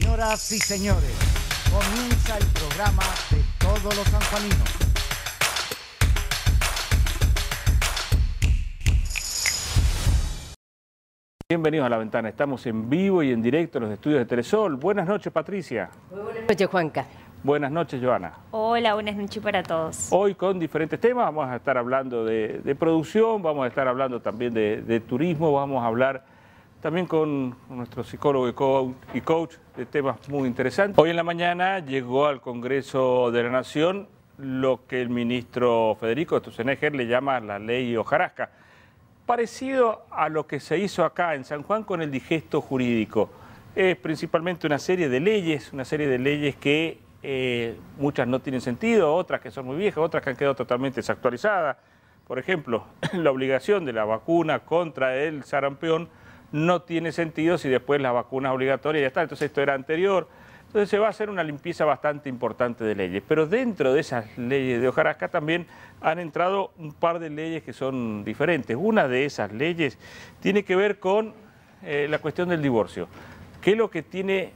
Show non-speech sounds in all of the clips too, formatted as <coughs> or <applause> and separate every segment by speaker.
Speaker 1: Señoras y señores, comienza el programa de todos los sanjuaninos.
Speaker 2: Bienvenidos a La Ventana, estamos en vivo y en directo en los estudios de Telesol. Buenas noches, Patricia. buenas noches, Juanca. Buenas noches, Joana.
Speaker 3: Hola, buenas noches para todos.
Speaker 2: Hoy con diferentes temas, vamos a estar hablando de, producción, vamos a estar hablando también de, de, turismo, vamos a hablar también con nuestro psicólogo y coach, de temas muy interesantes. Hoy en la mañana llegó al Congreso de la Nación lo que el ministro Federico Tuseneger le llama la ley hojarasca, parecido a lo que se hizo acá en San Juan con el digesto jurídico. Es principalmente una serie de leyes, una serie de leyes que eh, muchas no tienen sentido, otras que son muy viejas, otras que han quedado totalmente desactualizadas. Por ejemplo, <clears throat> la obligación de la vacuna contra el sarampión no tiene sentido si después las vacunas obligatorias ya está, Entonces esto era anterior. Entonces se va a hacer una limpieza bastante importante de leyes. Pero dentro de esas leyes de hojarasca también han entrado un par de leyes que son diferentes. Una de esas leyes tiene que ver con eh, la cuestión del divorcio. Que es lo que tiene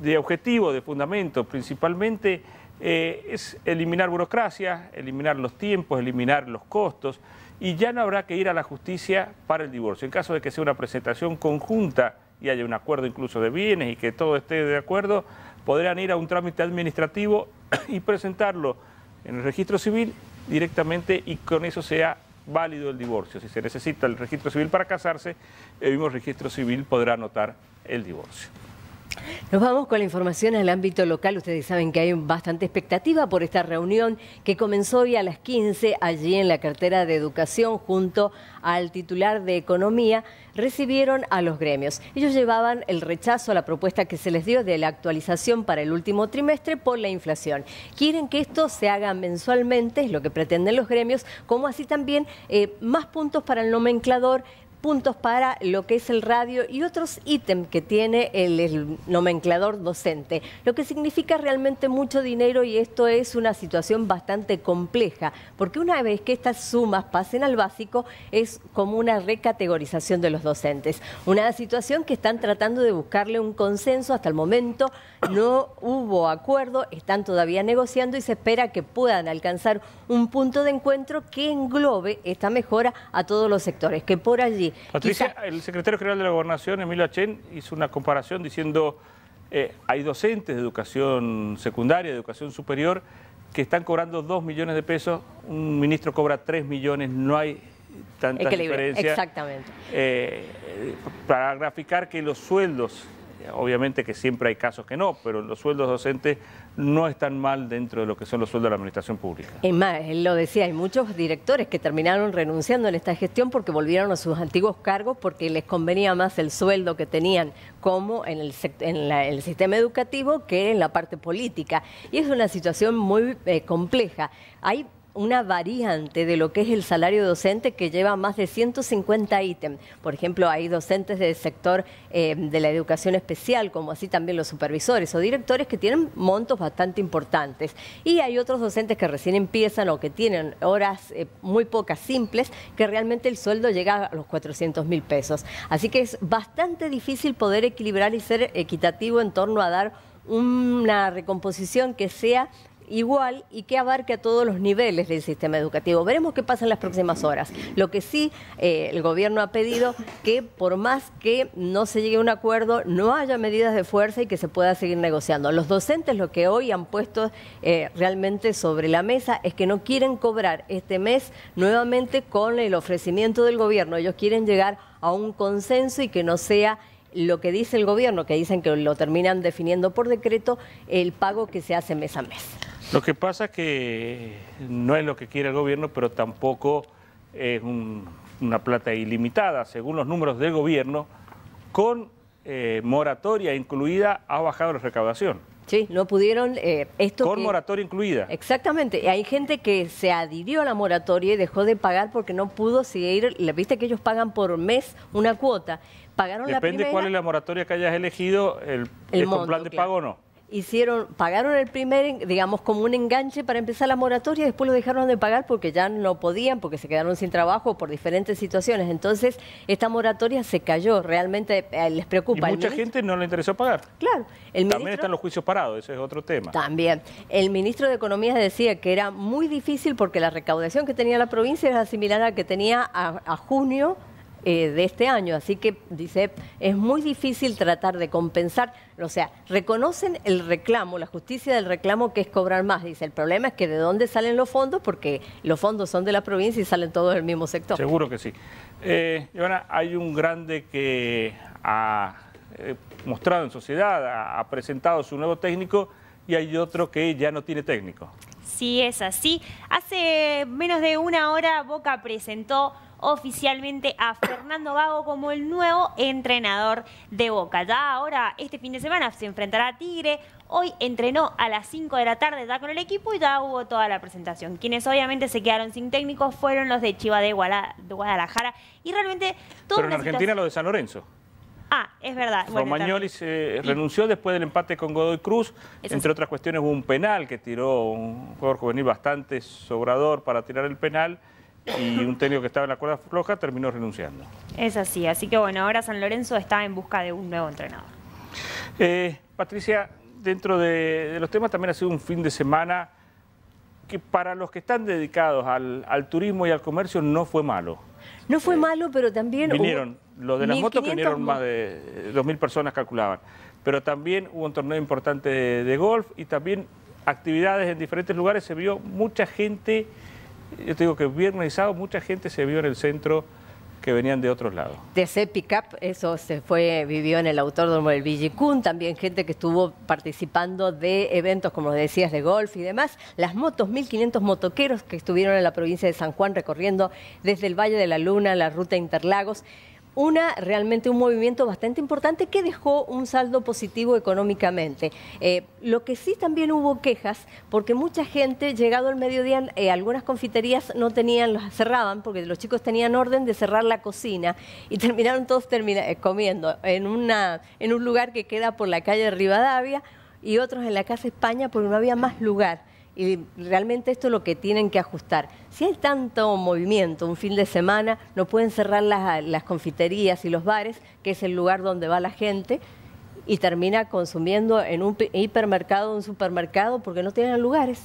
Speaker 2: de objetivo, de fundamento? Principalmente eh, es eliminar burocracia, eliminar los tiempos, eliminar los costos y ya no habrá que ir a la justicia para el divorcio. En caso de que sea una presentación conjunta y haya un acuerdo incluso de bienes y que todo esté de acuerdo, podrán ir a un trámite administrativo <clears throat> y presentarlo en el registro civil directamente y con eso sea válido el divorcio. Si se necesita el registro civil para casarse, el mismo registro civil podrá anotar el divorcio.
Speaker 4: Nos vamos con la información en el ámbito local. Ustedes saben que hay bastante expectativa por esta reunión que comenzó hoy a las 15 allí en la cartera de educación junto al titular de economía. Recibieron a los gremios. Ellos llevaban el rechazo a la propuesta que se les dio de la actualización para el último trimestre por la inflación. Quieren que esto se haga mensualmente, es lo que pretenden los gremios, como así también eh, más puntos para el nomenclador puntos para lo que es el radio y otros ítems que tiene el, nomenclador docente, lo que significa realmente mucho dinero y esto es una situación bastante compleja, porque una vez que estas sumas pasen al básico es como una recategorización de los docentes, una situación que están tratando de buscarle un consenso hasta el momento no hubo acuerdo, están todavía negociando y se espera que puedan alcanzar un punto de encuentro que englobe esta mejora a todos los sectores, que por allí...
Speaker 2: Patricia, el secretario general de la Gobernación, Emilio Achen, hizo una comparación diciendo eh, hay docentes de educación secundaria, de educación superior, que están cobrando 2 millones de pesos, un ministro cobra 3 millones, no hay tanta diferencia. Exactamente. Eh, para graficar que los sueldos Obviamente que siempre hay casos que no, pero los sueldos docentes no están mal dentro de lo que son los sueldos de la administración pública.
Speaker 4: Es más, él lo decía, hay muchos directores que terminaron renunciando en esta gestión porque volvieron a sus antiguos cargos porque les convenía más el sueldo que tenían como en el, en el sistema educativo que en la parte política. Y es una situación muy eh, compleja. Hay una variante de lo que es el salario docente que lleva más de 150 ítems. Por ejemplo, hay docentes del sector eh, de la educación especial, como así también los supervisores o directores que tienen montos bastante importantes. Y hay otros docentes que recién empiezan o que tienen horas eh, muy pocas simples, que realmente el sueldo llega a los 400 mil pesos. Así que es bastante difícil poder equilibrar y ser equitativo en torno a dar una recomposición que sea igual y que abarque a todos los niveles del sistema educativo. Veremos qué pasa en las próximas horas. Lo que sí, eh, el gobierno ha pedido que por más que no se llegue a un acuerdo, no haya medidas de fuerza y que se pueda seguir negociando. Los docentes lo que hoy han puesto eh, realmente sobre la mesa es que no quieren cobrar este mes nuevamente con el ofrecimiento del gobierno. Ellos quieren llegar a un consenso y que no sea lo que dice el gobierno, que dicen que lo terminan definiendo por decreto, el pago que se hace mes a mes. Lo
Speaker 2: que pasa es que no es lo que quiere el gobierno, pero tampoco es una plata ilimitada. Según los números del gobierno, con eh, moratoria incluida ha bajado la recaudación.
Speaker 4: Sí, no pudieron... Eh, esto Con moratoria incluida. Exactamente. Hay gente que se adhirió a la moratoria y dejó de pagar porque no pudo seguir... Viste que ellos pagan por mes una cuota Pagaron Depende la primera, cuál es
Speaker 2: la moratoria que hayas elegido, el, plan de pago o no.
Speaker 4: Hicieron, pagaron el primer, digamos, como un enganche para empezar la moratoria, después lo dejaron de pagar porque ya no podían, porque se quedaron sin trabajo por diferentes situaciones. Entonces, esta moratoria se cayó, realmente eh, les preocupa. Y mucha gente
Speaker 2: no le interesó pagar. Claro. También están los juicios parados, ese es otro tema.
Speaker 4: También. El ministro de Economía decía que era muy difícil porque la recaudación que tenía la provincia era similar a la que tenía a junio eh, de este año. Así que, dice, es muy difícil tratar de compensar, o sea, reconocen el reclamo, la justicia del reclamo que es cobrar más. Dice, el problema es que de dónde salen los fondos, porque los fondos son de la provincia y salen todos del mismo sector. Seguro
Speaker 2: que sí. Eh, ahora hay un grande que ha eh, mostrado en sociedad, ha presentado su nuevo técnico y hay otro que ya no tiene técnico.
Speaker 3: Sí, es así. Hace menos de una hora Boca presentó oficialmente a Fernando Vago como el nuevo entrenador de Boca. Ya ahora, este fin de semana, se enfrentará a Tigre. Hoy entrenó a las 5 de la tarde ya con el equipo y ya hubo toda la presentación. Quienes obviamente se quedaron sin técnicos fueron los de Chiva de Guadalajara. Y realmente todo. Pero en Argentina los lo de San Lorenzo. Ah, es verdad. Romagnoli
Speaker 2: se renunció después del empate con Godoy Cruz. Entre otras cuestiones, hubo un penal que tiró un jugador juvenil bastante sobrador para tirar el penal y un técnico que estaba en la cuerda floja terminó renunciando.
Speaker 3: Es así, así que bueno, ahora San Lorenzo está en busca de un nuevo entrenador.
Speaker 2: Eh, Patricia, dentro de, los temas también ha sido un fin de semana que para los que están dedicados al, turismo y al comercio no fue malo.
Speaker 4: No fue eh, malo, pero también... Vinieron, hubo... los de las motos vinieron más
Speaker 2: de 2.000 personas calculaban, pero también hubo un torneo importante de golf y también actividades en diferentes lugares, se vio mucha gente yo te digo que viernes y mucha gente se vio en el centro que venían de otros lados.
Speaker 4: De ese eso se fue, vivió en el autódromo del Villicún, también gente que estuvo participando de eventos, como decías, de golf y demás. Las motos, 1.500 motoqueros que estuvieron en la provincia de San Juan recorriendo desde el Valle de la Luna, la ruta Interlagos. Una, realmente un movimiento bastante importante que dejó un saldo positivo económicamente. Eh, lo que sí también hubo quejas, porque mucha gente, llegado al mediodía, eh, algunas confiterías no tenían, las cerraban, porque los chicos tenían orden de cerrar la cocina y <laughs> terminaron todos eh, comiendo en, una, en un lugar que queda por la calle Rivadavia y otros en la Casa España porque no había más lugar y realmente esto es lo que tienen que ajustar. Si hay tanto movimiento un fin de semana, no pueden cerrar las, las confiterías y los bares, que es el lugar donde va la gente, y termina consumiendo en un hipermercado, un supermercado, porque no tienen lugares.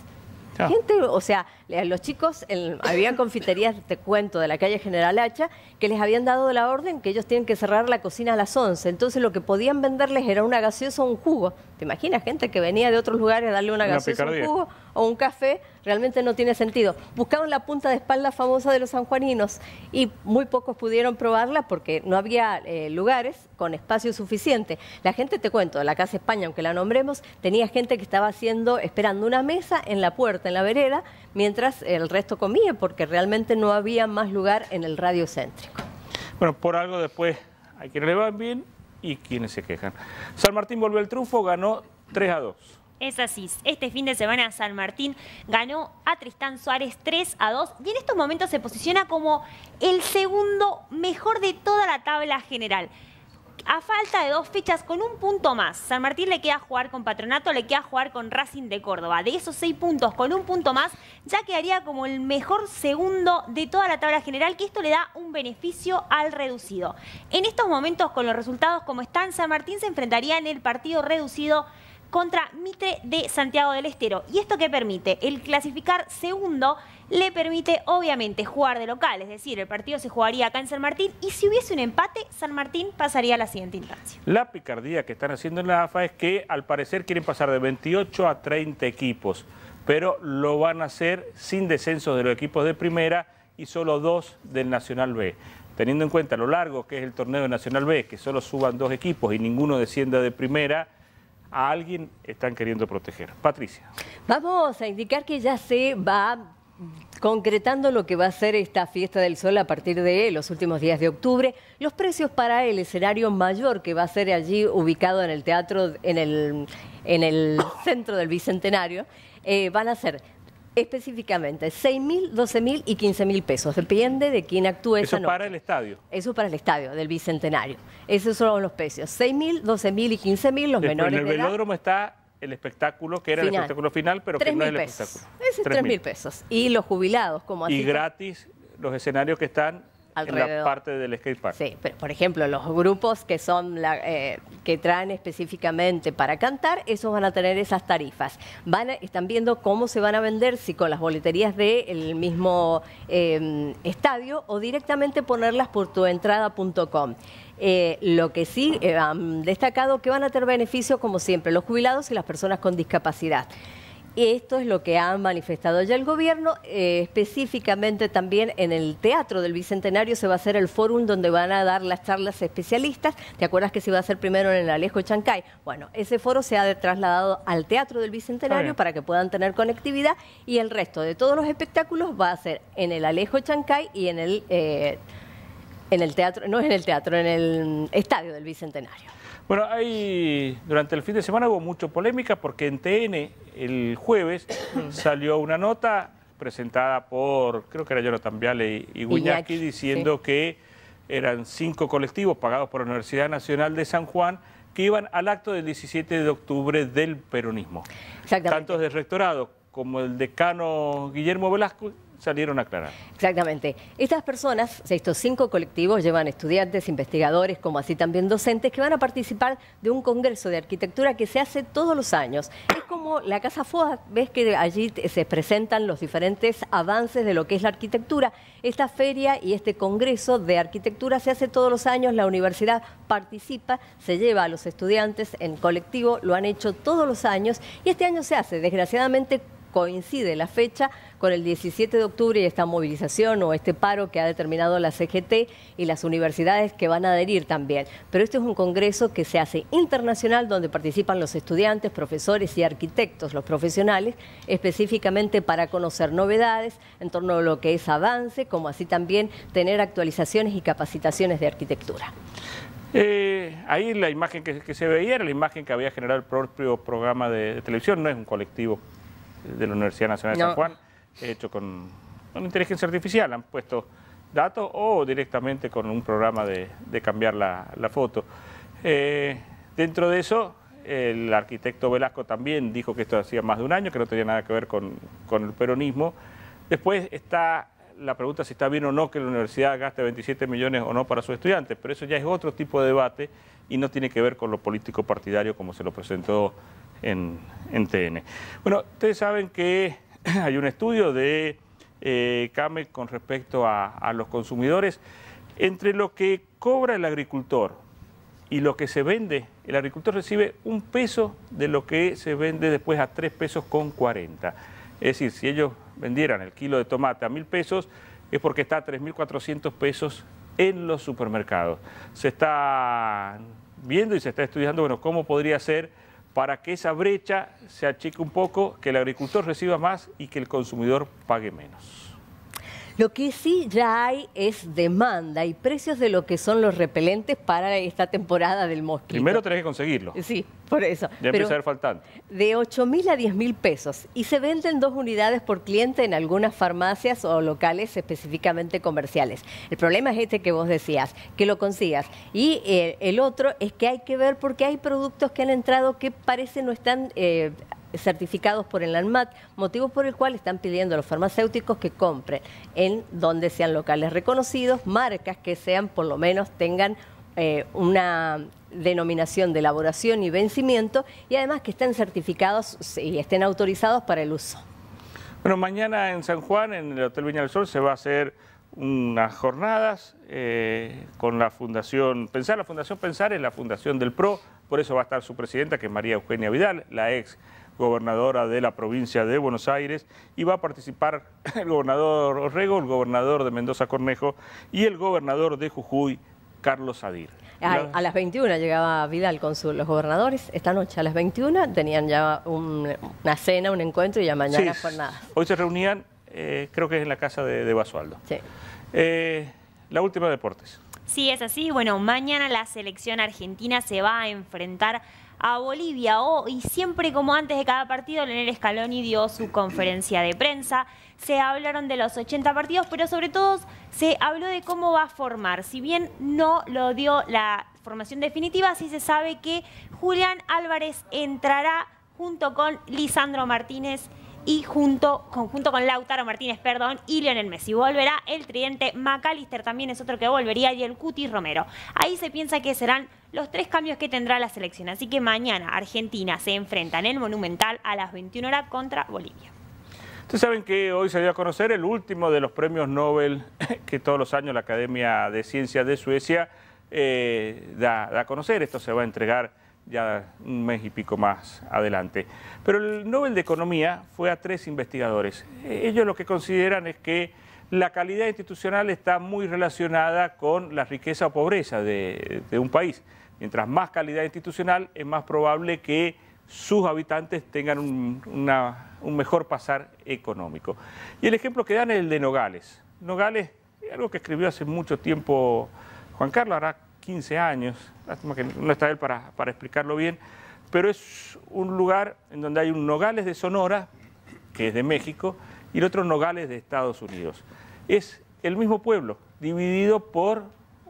Speaker 4: Ah. Gente, o sea, los chicos, habían había confiterías, te cuento, de la calle General Hacha, que les habían dado la orden que ellos tienen que cerrar la cocina a las 11. Entonces lo que podían venderles era una gaseosa o un jugo. ¿Te imaginas gente que venía de otros lugares a darle una, gaseosa, o un jugo o un café? Realmente no tiene sentido. Buscaban la punta de espalda famosa de los sanjuaninos y muy pocos pudieron probarla porque no había eh, lugares con espacio suficiente. La gente, te cuento, la Casa España, aunque la nombremos, tenía gente que estaba haciendo, esperando una mesa en la puerta, en la vereda, mientras mientras el resto comía, porque realmente no había más lugar en el radio céntrico.
Speaker 2: Bueno, por algo después, hay quienes le van bien y quienes se quejan. San Martín volvió el triunfo, ganó 3 a 2.
Speaker 3: Es así. Este fin de semana San Martín ganó a Tristán Suárez 3 a 2 y en estos momentos se posiciona como el segundo mejor de toda la tabla general a falta de dos fechas con un punto más. San Martín le queda jugar con Patronato, le queda jugar con Racing de Córdoba. De esos seis puntos con un punto más, ya quedaría como el mejor segundo de toda la tabla general, que esto le da un beneficio al reducido. En estos momentos, con los resultados como están, San Martín se enfrentaría en el partido reducido contra Mitre de Santiago del Estero. ¿Y esto qué permite? El clasificar segundo le permite obviamente jugar de local, es decir, el partido se jugaría acá en San Martín y si hubiese un empate, San Martín pasaría a la siguiente instancia.
Speaker 2: La picardía que están haciendo en la AFA es que al parecer quieren pasar de 28 a 30 equipos, pero lo van a hacer sin descenso de los equipos de primera y solo dos del Nacional B. Teniendo en cuenta lo largo que es el torneo de Nacional B, que solo suban dos equipos y ninguno descienda de primera, a alguien están queriendo proteger. Patricia.
Speaker 4: Vamos a indicar que ya se va concretando lo que va a ser esta fiesta del sol a partir de los últimos días de octubre, los precios para el escenario mayor que va a ser allí ubicado en el teatro, en el, centro del Bicentenario, eh, van a ser Específicamente, 6 mil, 12 mil y 15 mil pesos, depende de quién actúe Eso esa para el estadio. Eso para el estadio del Bicentenario. Esos son los precios, 6 mil, 12 mil y 15 mil, los menores En el velódromo
Speaker 2: está el espectáculo, que era el espectáculo final, pero que no es el espectáculo. Ese es 3 mil
Speaker 4: pesos. Y los jubilados, como así. Y gratis
Speaker 2: los escenarios que están
Speaker 4: en la parte
Speaker 2: del skatepark.
Speaker 4: Sí, pero por ejemplo, los grupos que son eh, que traen específicamente para cantar, esos van a tener esas tarifas. están viendo cómo se van a vender, si con las boleterías del mismo em, estadio o directamente ponerlas por tuentrada.com. Eh, lo que sí eh, han destacado que van a tener beneficios, como siempre, los jubilados y las personas con discapacidad. Esto es lo que ha manifestado ya el gobierno. Eh, específicamente también en el Teatro del Bicentenario se va a hacer el fórum donde van a dar las charlas especialistas. ¿Te acuerdas que se iba a hacer primero en el Alejo Chancay? Bueno, ese foro se ha trasladado al Teatro del Bicentenario para que puedan tener conectividad y el resto de todos los espectáculos va a ser en el Alejo Chancay y en el, eh, en el teatro, no en el teatro, en el estadio del Bicentenario.
Speaker 2: Bueno, hay, durante el fin de semana hubo mucha polémica porque en TN el jueves mm. salió una nota presentada por, creo que era Jonathan Viale y, y diciendo que eran cinco colectivos pagados por la Universidad Nacional de San Juan que iban al acto del 17 de octubre del peronismo. Tanto del rectorado como el decano Guillermo Velasco salieron a aclarar.
Speaker 4: Exactamente. Estas personas, estos cinco colectivos, llevan estudiantes, investigadores, como así también docentes, que van a participar de un congreso de arquitectura que se hace todos los años. Es como la Casa FOA, ves que allí se presentan los diferentes avances de lo que es la arquitectura. Esta feria y este congreso de arquitectura se hace todos los años, la universidad participa, se lleva a los estudiantes en colectivo, lo han hecho todos los años y este año se hace, desgraciadamente coincide la fecha con el 17 de octubre y esta movilización o este paro que ha determinado la CGT y las universidades que van a adherir también. Pero este es un congreso que se hace internacional donde participan los estudiantes, profesores y arquitectos, los profesionales, específicamente para conocer novedades en torno a lo que es avance, como así también tener actualizaciones y capacitaciones de arquitectura.
Speaker 2: Eh, ahí la imagen que, se veía era la imagen que había generado el propio programa de, televisión, no es un colectivo de la Universidad Nacional de San Juan hecho con, inteligencia artificial, han puesto datos o directamente con un programa de, cambiar la, foto. Eh, dentro de eso, el arquitecto Velasco también dijo que esto hacía más de un año, que no tenía nada que ver con, el peronismo. Después está la pregunta si está bien o no que la universidad gaste 27 millones o no para sus estudiantes, pero eso ya es otro tipo de debate y no tiene que ver con lo político partidario como se lo presentó en TN. Bueno, ustedes saben que <clears throat> hay un estudio de eh, CAME con respecto a, los consumidores. Entre lo que cobra el agricultor y lo que se vende, el agricultor recibe un peso de lo que se vende después a 3 pesos con 40. Es decir, si ellos vendieran el kilo de tomate a mil pesos, es porque está a 3.400 pesos en los supermercados. Se está viendo y se está estudiando, bueno, cómo podría ser para que esa brecha se achique un poco, que el agricultor reciba más y que el consumidor pague menos.
Speaker 4: Lo que sí ya hay es demanda y precios de lo que son los repelentes para esta temporada del mosquito. Primero
Speaker 2: tenés que conseguirlo.
Speaker 4: Sí. Por eso. De 8 mil a 10 mil pesos. Y se venden dos unidades por cliente en algunas farmacias o locales específicamente comerciales. El problema es este que vos decías, que lo consigas. Y eh, el otro es que hay que ver porque hay productos que han entrado que parece no están... Eh, certificados por el ANMAT, motivo por el cual están pidiendo a los farmacéuticos que compren en donde sean locales reconocidos, marcas que sean, por lo menos tengan eh, una denominación de elaboración y vencimiento y además que estén certificados y estén autorizados para el uso.
Speaker 2: Bueno, mañana en San Juan, en el Hotel Viña del Sol, se va a hacer unas jornadas eh, con la Fundación Pensar. La Fundación Pensar es la fundación del PRO, por eso va a estar su presidenta, que es María Eugenia Vidal, la ex gobernadora de la provincia de Buenos Aires, y va a participar <laughs> el gobernador Orrego, el gobernador de Mendoza Cornejo y el gobernador de Jujuy, Carlos Adir.
Speaker 4: A, las 21 llegaba Vidal con los gobernadores. Esta noche a las 21 tenían ya una cena, un encuentro y ya mañana sí. jornada.
Speaker 2: Hoy se reunían, eh, creo que es en la casa de, Basualdo. Eh, la última, deportes.
Speaker 3: Sí, es así. Bueno, mañana la selección argentina se va a enfrentar a Bolivia o y siempre como antes de cada partido, Leonel Scaloni dio su conferencia de prensa. Se hablaron de los 80 partidos, pero sobre todo se habló de cómo va a formar. Si bien no lo dio la formación definitiva, sí se sabe que Julián Álvarez entrará junto con Lisandro Martínez y junto, con Lautaro Martínez, perdón, y Lionel Messi. Volverá el tridente, McAllister también es otro que volvería y el Cuti Romero. Ahí se piensa que serán los tres cambios que tendrá la selección. Así que mañana Argentina se enfrenta en el Monumental a las 21 horas contra Bolivia.
Speaker 2: Ustedes saben que hoy se dio a conocer el último de los premios Nobel <laughs> que todos los años la Academia de Ciencias de Suecia eh, da a conocer. Esto se va a entregar ya un mes y pico más adelante. Pero el Nobel de Economía fue a tres investigadores. E-, ellos lo que consideran es que la calidad institucional está muy relacionada con la riqueza o pobreza de, un país. Mientras más calidad institucional, es más probable que sus habitantes tengan un, mejor pasar económico. Y el ejemplo que dan es el de Nogales. Nogales, es algo que escribió hace mucho tiempo Juan Carlos, hará 15 años, lástima que no está él para explicarlo bien, pero es un lugar en donde hay un Nogales de Sonora, que es de México, y el otro Nogales de Estados Unidos. Es el mismo pueblo, dividido por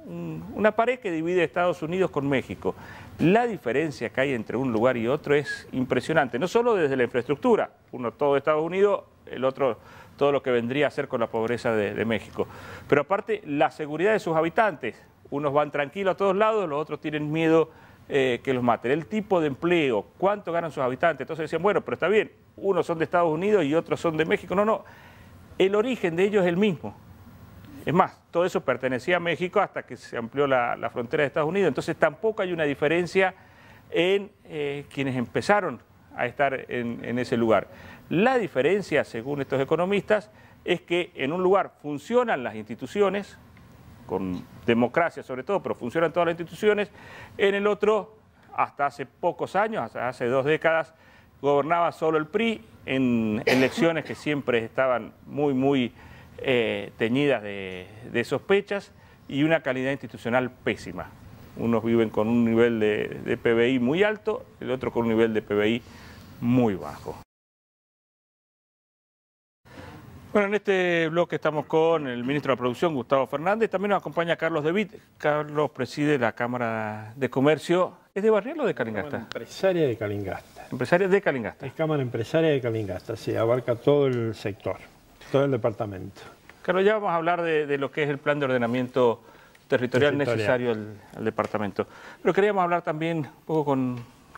Speaker 2: una pared que divide Estados Unidos con México. La diferencia que hay entre un lugar y otro es impresionante, no solo desde la infraestructura, uno todo Estados Unidos, el otro todo lo que vendría a ser con la pobreza de, México, pero aparte la seguridad de sus habitantes, unos van tranquilos a todos lados, los otros tienen miedo eh, que los maten, el tipo de empleo, cuánto ganan sus habitantes, entonces decían, bueno, pero está bien, unos son de Estados Unidos y otros son de México. No, no, el origen de ellos es el mismo. Es más, todo eso pertenecía a México hasta que se amplió la, frontera de Estados Unidos. Entonces tampoco hay una diferencia en eh, quienes empezaron a estar en ese lugar. La diferencia, según estos economistas, es que en un lugar funcionan las instituciones, con democracia sobre todo, pero funcionan todas las instituciones, en el otro, hasta hace pocos años, hasta hace dos décadas, gobernaba solo el PRI en elecciones que siempre estaban muy, muy eh, teñidas de, sospechas y una calidad institucional pésima. Unos viven con un nivel de PBI muy alto, el otro con un nivel de PBI muy bajo. Bueno, en este bloque estamos con el ministro de la Producción, Gustavo Fernández. También nos acompaña Carlos David. Carlos preside la Cámara de Comercio. ¿Es de Barrial o de Calingasta? empresaria de Calingasta. Empresaria de Calingasta.
Speaker 5: Es Cámara Empresaria de Calingasta, sí, abarca todo el sector, todo el departamento.
Speaker 2: Carlos, ya vamos a hablar de, lo que es el plan de ordenamiento territorial, necesario al, departamento. Pero queríamos hablar también un poco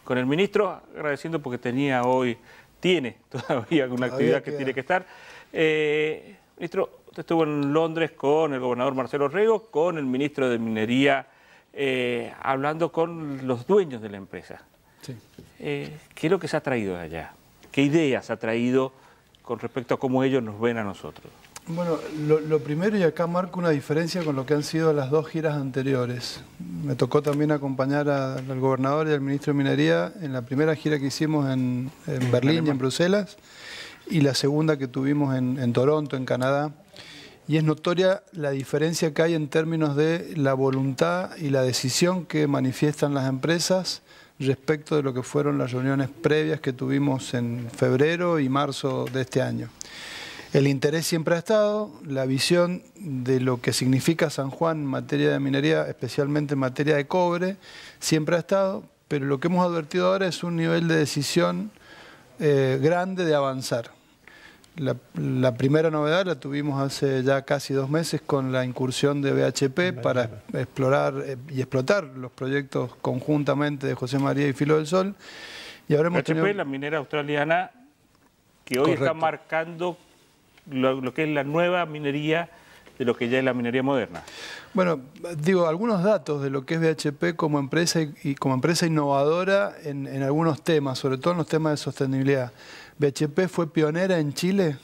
Speaker 2: con, el ministro, agradeciendo porque tenía hoy, tiene <laughs> todavía alguna actividad que tiene que estar. Eh, ministro, usted estuvo en Londres con el gobernador Marcelo Rego, con el ministro de Minería, eh, hablando con los dueños de la empresa. Sí. Eh, ¿Qué es lo que se ha traído de allá? ¿Qué ideas ha traído con respecto a cómo ellos nos ven a nosotros?
Speaker 6: Bueno, lo, primero, y acá marco una diferencia con lo que han sido las dos giras anteriores. Me tocó también acompañar al gobernador y al ministro de Minería en la primera gira que hicimos en, en Berlín y en Bruselas y la segunda que tuvimos en, Toronto, en Canadá. Y es notoria la diferencia que hay en términos de la voluntad y la decisión que manifiestan las empresas respecto de lo que fueron las reuniones previas que tuvimos en febrero y marzo de este año. El interés siempre ha estado, la visión de lo que significa San Juan en materia de minería, especialmente en materia de cobre, siempre ha estado, pero lo que hemos advertido ahora es un nivel de decisión eh, grande de avanzar. La, primera novedad la tuvimos hace ya casi dos meses con la incursión de BHP para explorar eh, y explotar los proyectos conjuntamente de José María y Filo del Sol. Y ahora BHP, la
Speaker 2: minera australiana, que hoy está marcando lo, que es la nueva minería de lo que ya es la minería moderna.
Speaker 6: Bueno, digo, algunos datos de lo que es BHP como empresa y como empresa innovadora en, algunos temas, sobre todo en los temas de sostenibilidad. BHP fue pionera en Chile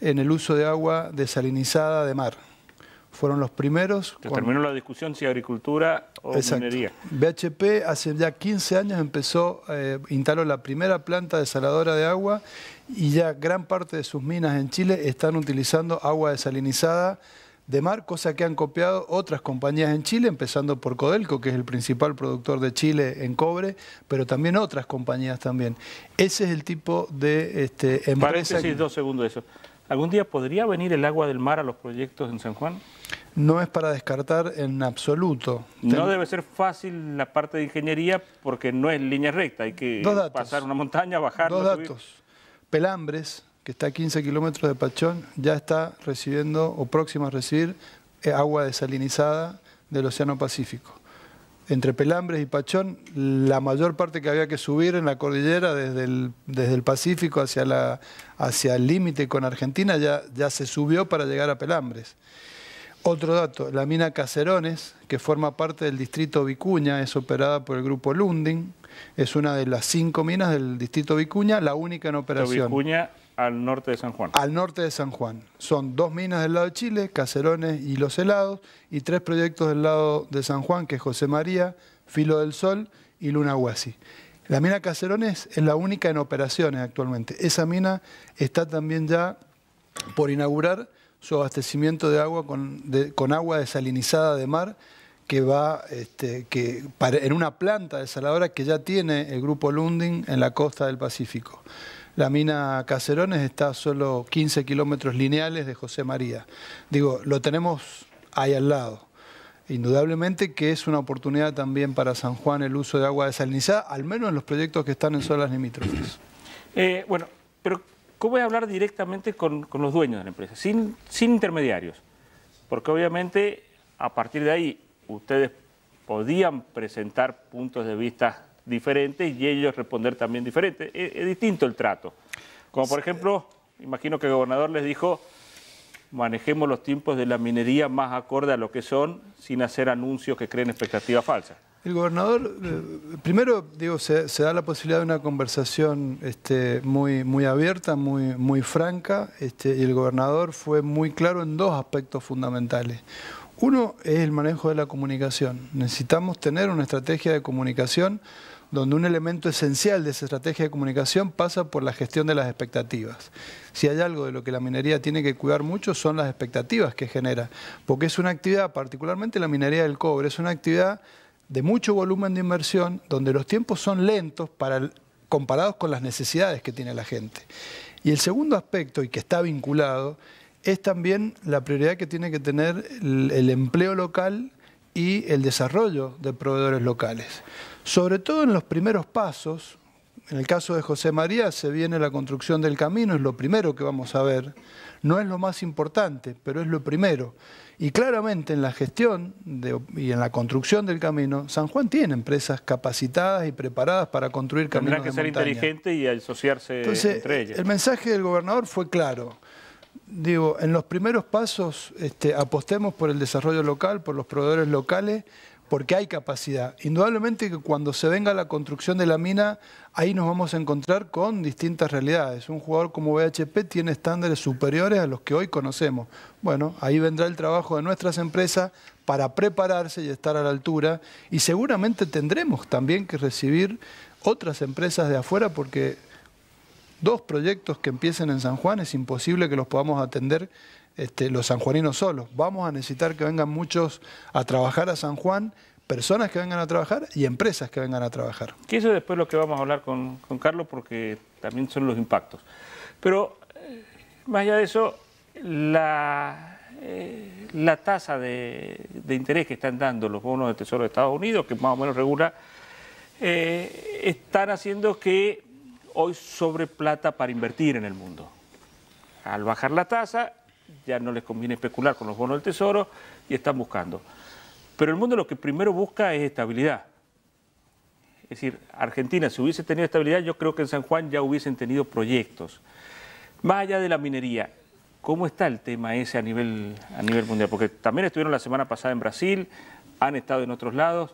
Speaker 6: en el uso de agua desalinizada de mar. Fueron los primeros... Terminó
Speaker 2: la discusión si agricultura o minería.
Speaker 6: BHP hace ya 15 años empezó, eh, instaló la primera planta desaladora de agua y ya gran parte de sus minas en Chile están utilizando agua desalinizada de mar, cosa que han copiado otras compañías en Chile, empezando por Codelco, que es el principal productor de Chile en cobre, pero también otras compañías también. Ese es el tipo de este, empresa... Paréntesis, dos
Speaker 2: segundos eso. ¿Algún día podría venir el agua del mar a los proyectos en San Juan?
Speaker 6: No es para descartar en absoluto. No
Speaker 2: debe ser fácil la parte de ingeniería porque no es línea recta, hay que pasar una montaña, bajar. Dos datos.
Speaker 6: Pelambres, que está a 15 kilómetros de Pachón, ya está recibiendo o próxima a recibir eh, agua desalinizada del Océano Pacífico. Entre Pelambres y Pachón, la mayor parte que había que subir en la cordillera desde el, desde el Pacífico hacia, la, hacia el límite con Argentina ya, ya se subió para llegar a Pelambres. Otro dato, la mina Cacerones, que forma parte del distrito Vicuña, es operada por el grupo Lundin, es una de las cinco minas del distrito Vicuña, la única en operación.
Speaker 2: Al norte de San Juan.
Speaker 6: Al norte de San Juan. Son dos minas del lado de Chile, Cacerones y Los Helados, y tres proyectos del lado de San Juan, que es José María, Filo del Sol y Luna Huasi. La mina Cacerones es la única en operaciones actualmente. Esa mina está también ya por inaugurar su abastecimiento de agua con, agua desalinizada de mar que va este, que en una planta desaladora que ya tiene el grupo Lundin en la costa del Pacífico. La mina Cacerones está a solo 15 kilómetros lineales de José María. Digo, lo tenemos ahí al lado. Indudablemente que es una oportunidad también para San Juan el uso de agua desalinizada, al menos en los proyectos que están en zonas limítrofes. Eh, bueno, pero ¿cómo voy a hablar directamente
Speaker 2: con, los dueños de la empresa? Sin, sin intermediarios. Porque obviamente a partir de ahí ustedes podían presentar puntos de vista Diferente y ellos responder también diferente. E, es, distinto el trato. Como por ejemplo, imagino que el gobernador les dijo, manejemos los tiempos de la minería más acorde a lo que son, sin hacer anuncios que creen expectativas falsas.
Speaker 6: El gobernador, eh, primero, digo, se, da la posibilidad de una conversación este, muy, muy abierta, muy, muy franca, este, y el gobernador fue muy claro en dos aspectos fundamentales. Uno es el manejo de la comunicación. Necesitamos tener una estrategia de comunicación donde un elemento esencial de esa estrategia de comunicación pasa por la gestión de las expectativas. Si hay algo de lo que la minería tiene que cuidar mucho son las expectativas que genera, porque es una actividad, particularmente la minería del cobre, es una actividad de mucho volumen de inversión, donde los tiempos son lentos para comparados con las necesidades que tiene la gente. Y el segundo aspecto, y que está vinculado, es también la prioridad que tiene que tener el, empleo local y el desarrollo de proveedores locales. Sobre todo en los primeros pasos, en el caso de José María se viene la construcción del camino, es lo primero que vamos a ver. No es lo más importante, pero es lo primero. Y claramente en la gestión y en la construcción del camino, San Juan tiene empresas capacitadas y preparadas para construir caminos Tendrán que ser inteligentes
Speaker 2: y asociarse entre ellas. El
Speaker 6: mensaje del gobernador fue claro digo, en los primeros pasos este, apostemos por el desarrollo local, por los proveedores locales, porque hay capacidad. Indudablemente que cuando se venga la construcción de la mina, ahí nos vamos a encontrar con distintas realidades. Un jugador como BHP tiene estándares superiores a los que hoy conocemos. Bueno, ahí vendrá el trabajo de nuestras empresas para prepararse y estar a la altura y seguramente tendremos también que recibir otras empresas de afuera porque dos proyectos que empiecen en San Juan, es imposible que los podamos atender este, los sanjuaninos solos. Vamos a necesitar que vengan muchos a trabajar a San Juan, personas que vengan a trabajar y empresas que vengan a trabajar.
Speaker 2: Que eso después lo que vamos a hablar con, Carlos porque también son los impactos. Pero eh, más allá de eso, la, eh, la tasa de, interés que están dando los bonos de Tesoro de Estados Unidos, que más o menos regula, eh, están haciendo que hoy sobre plata para invertir en el mundo. Al bajar la tasa, ya no les conviene especular con los bonos del tesoro y están buscando. Pero el mundo lo que primero busca es estabilidad. Es decir, Argentina, si hubiese tenido estabilidad, yo creo que en San Juan ya hubiesen tenido proyectos. Más allá de la minería, ¿cómo está el tema ese a nivel, a nivel mundial? Porque también estuvieron la semana pasada en Brasil, han estado en otros lados.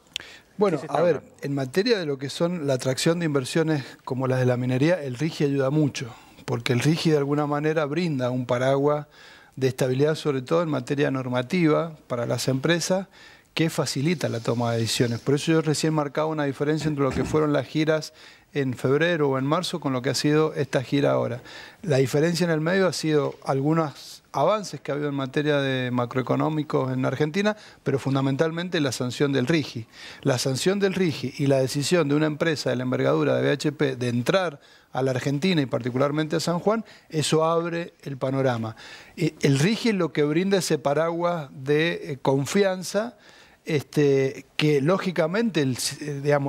Speaker 6: Bueno, a ver, en materia de lo que son la atracción de inversiones como las de la minería, el RIGI ayuda mucho, porque el RIGI de alguna manera brinda un paraguas de estabilidad, sobre todo en materia normativa para las empresas, que facilita la toma de decisiones. Por eso yo recién marcaba una diferencia entre lo que fueron las giras en febrero o en marzo con lo que ha sido esta gira ahora. La diferencia en el medio ha sido algunas avances que ha habido en materia de macroeconómicos en Argentina, pero fundamentalmente la sanción del RIGI. La sanción del RIGI y la decisión de una empresa de la envergadura de BHP de entrar a la Argentina y particularmente a San Juan, eso abre el panorama. El RIGI es lo que brinda ese paraguas de eh, confianza. Este, que lógicamente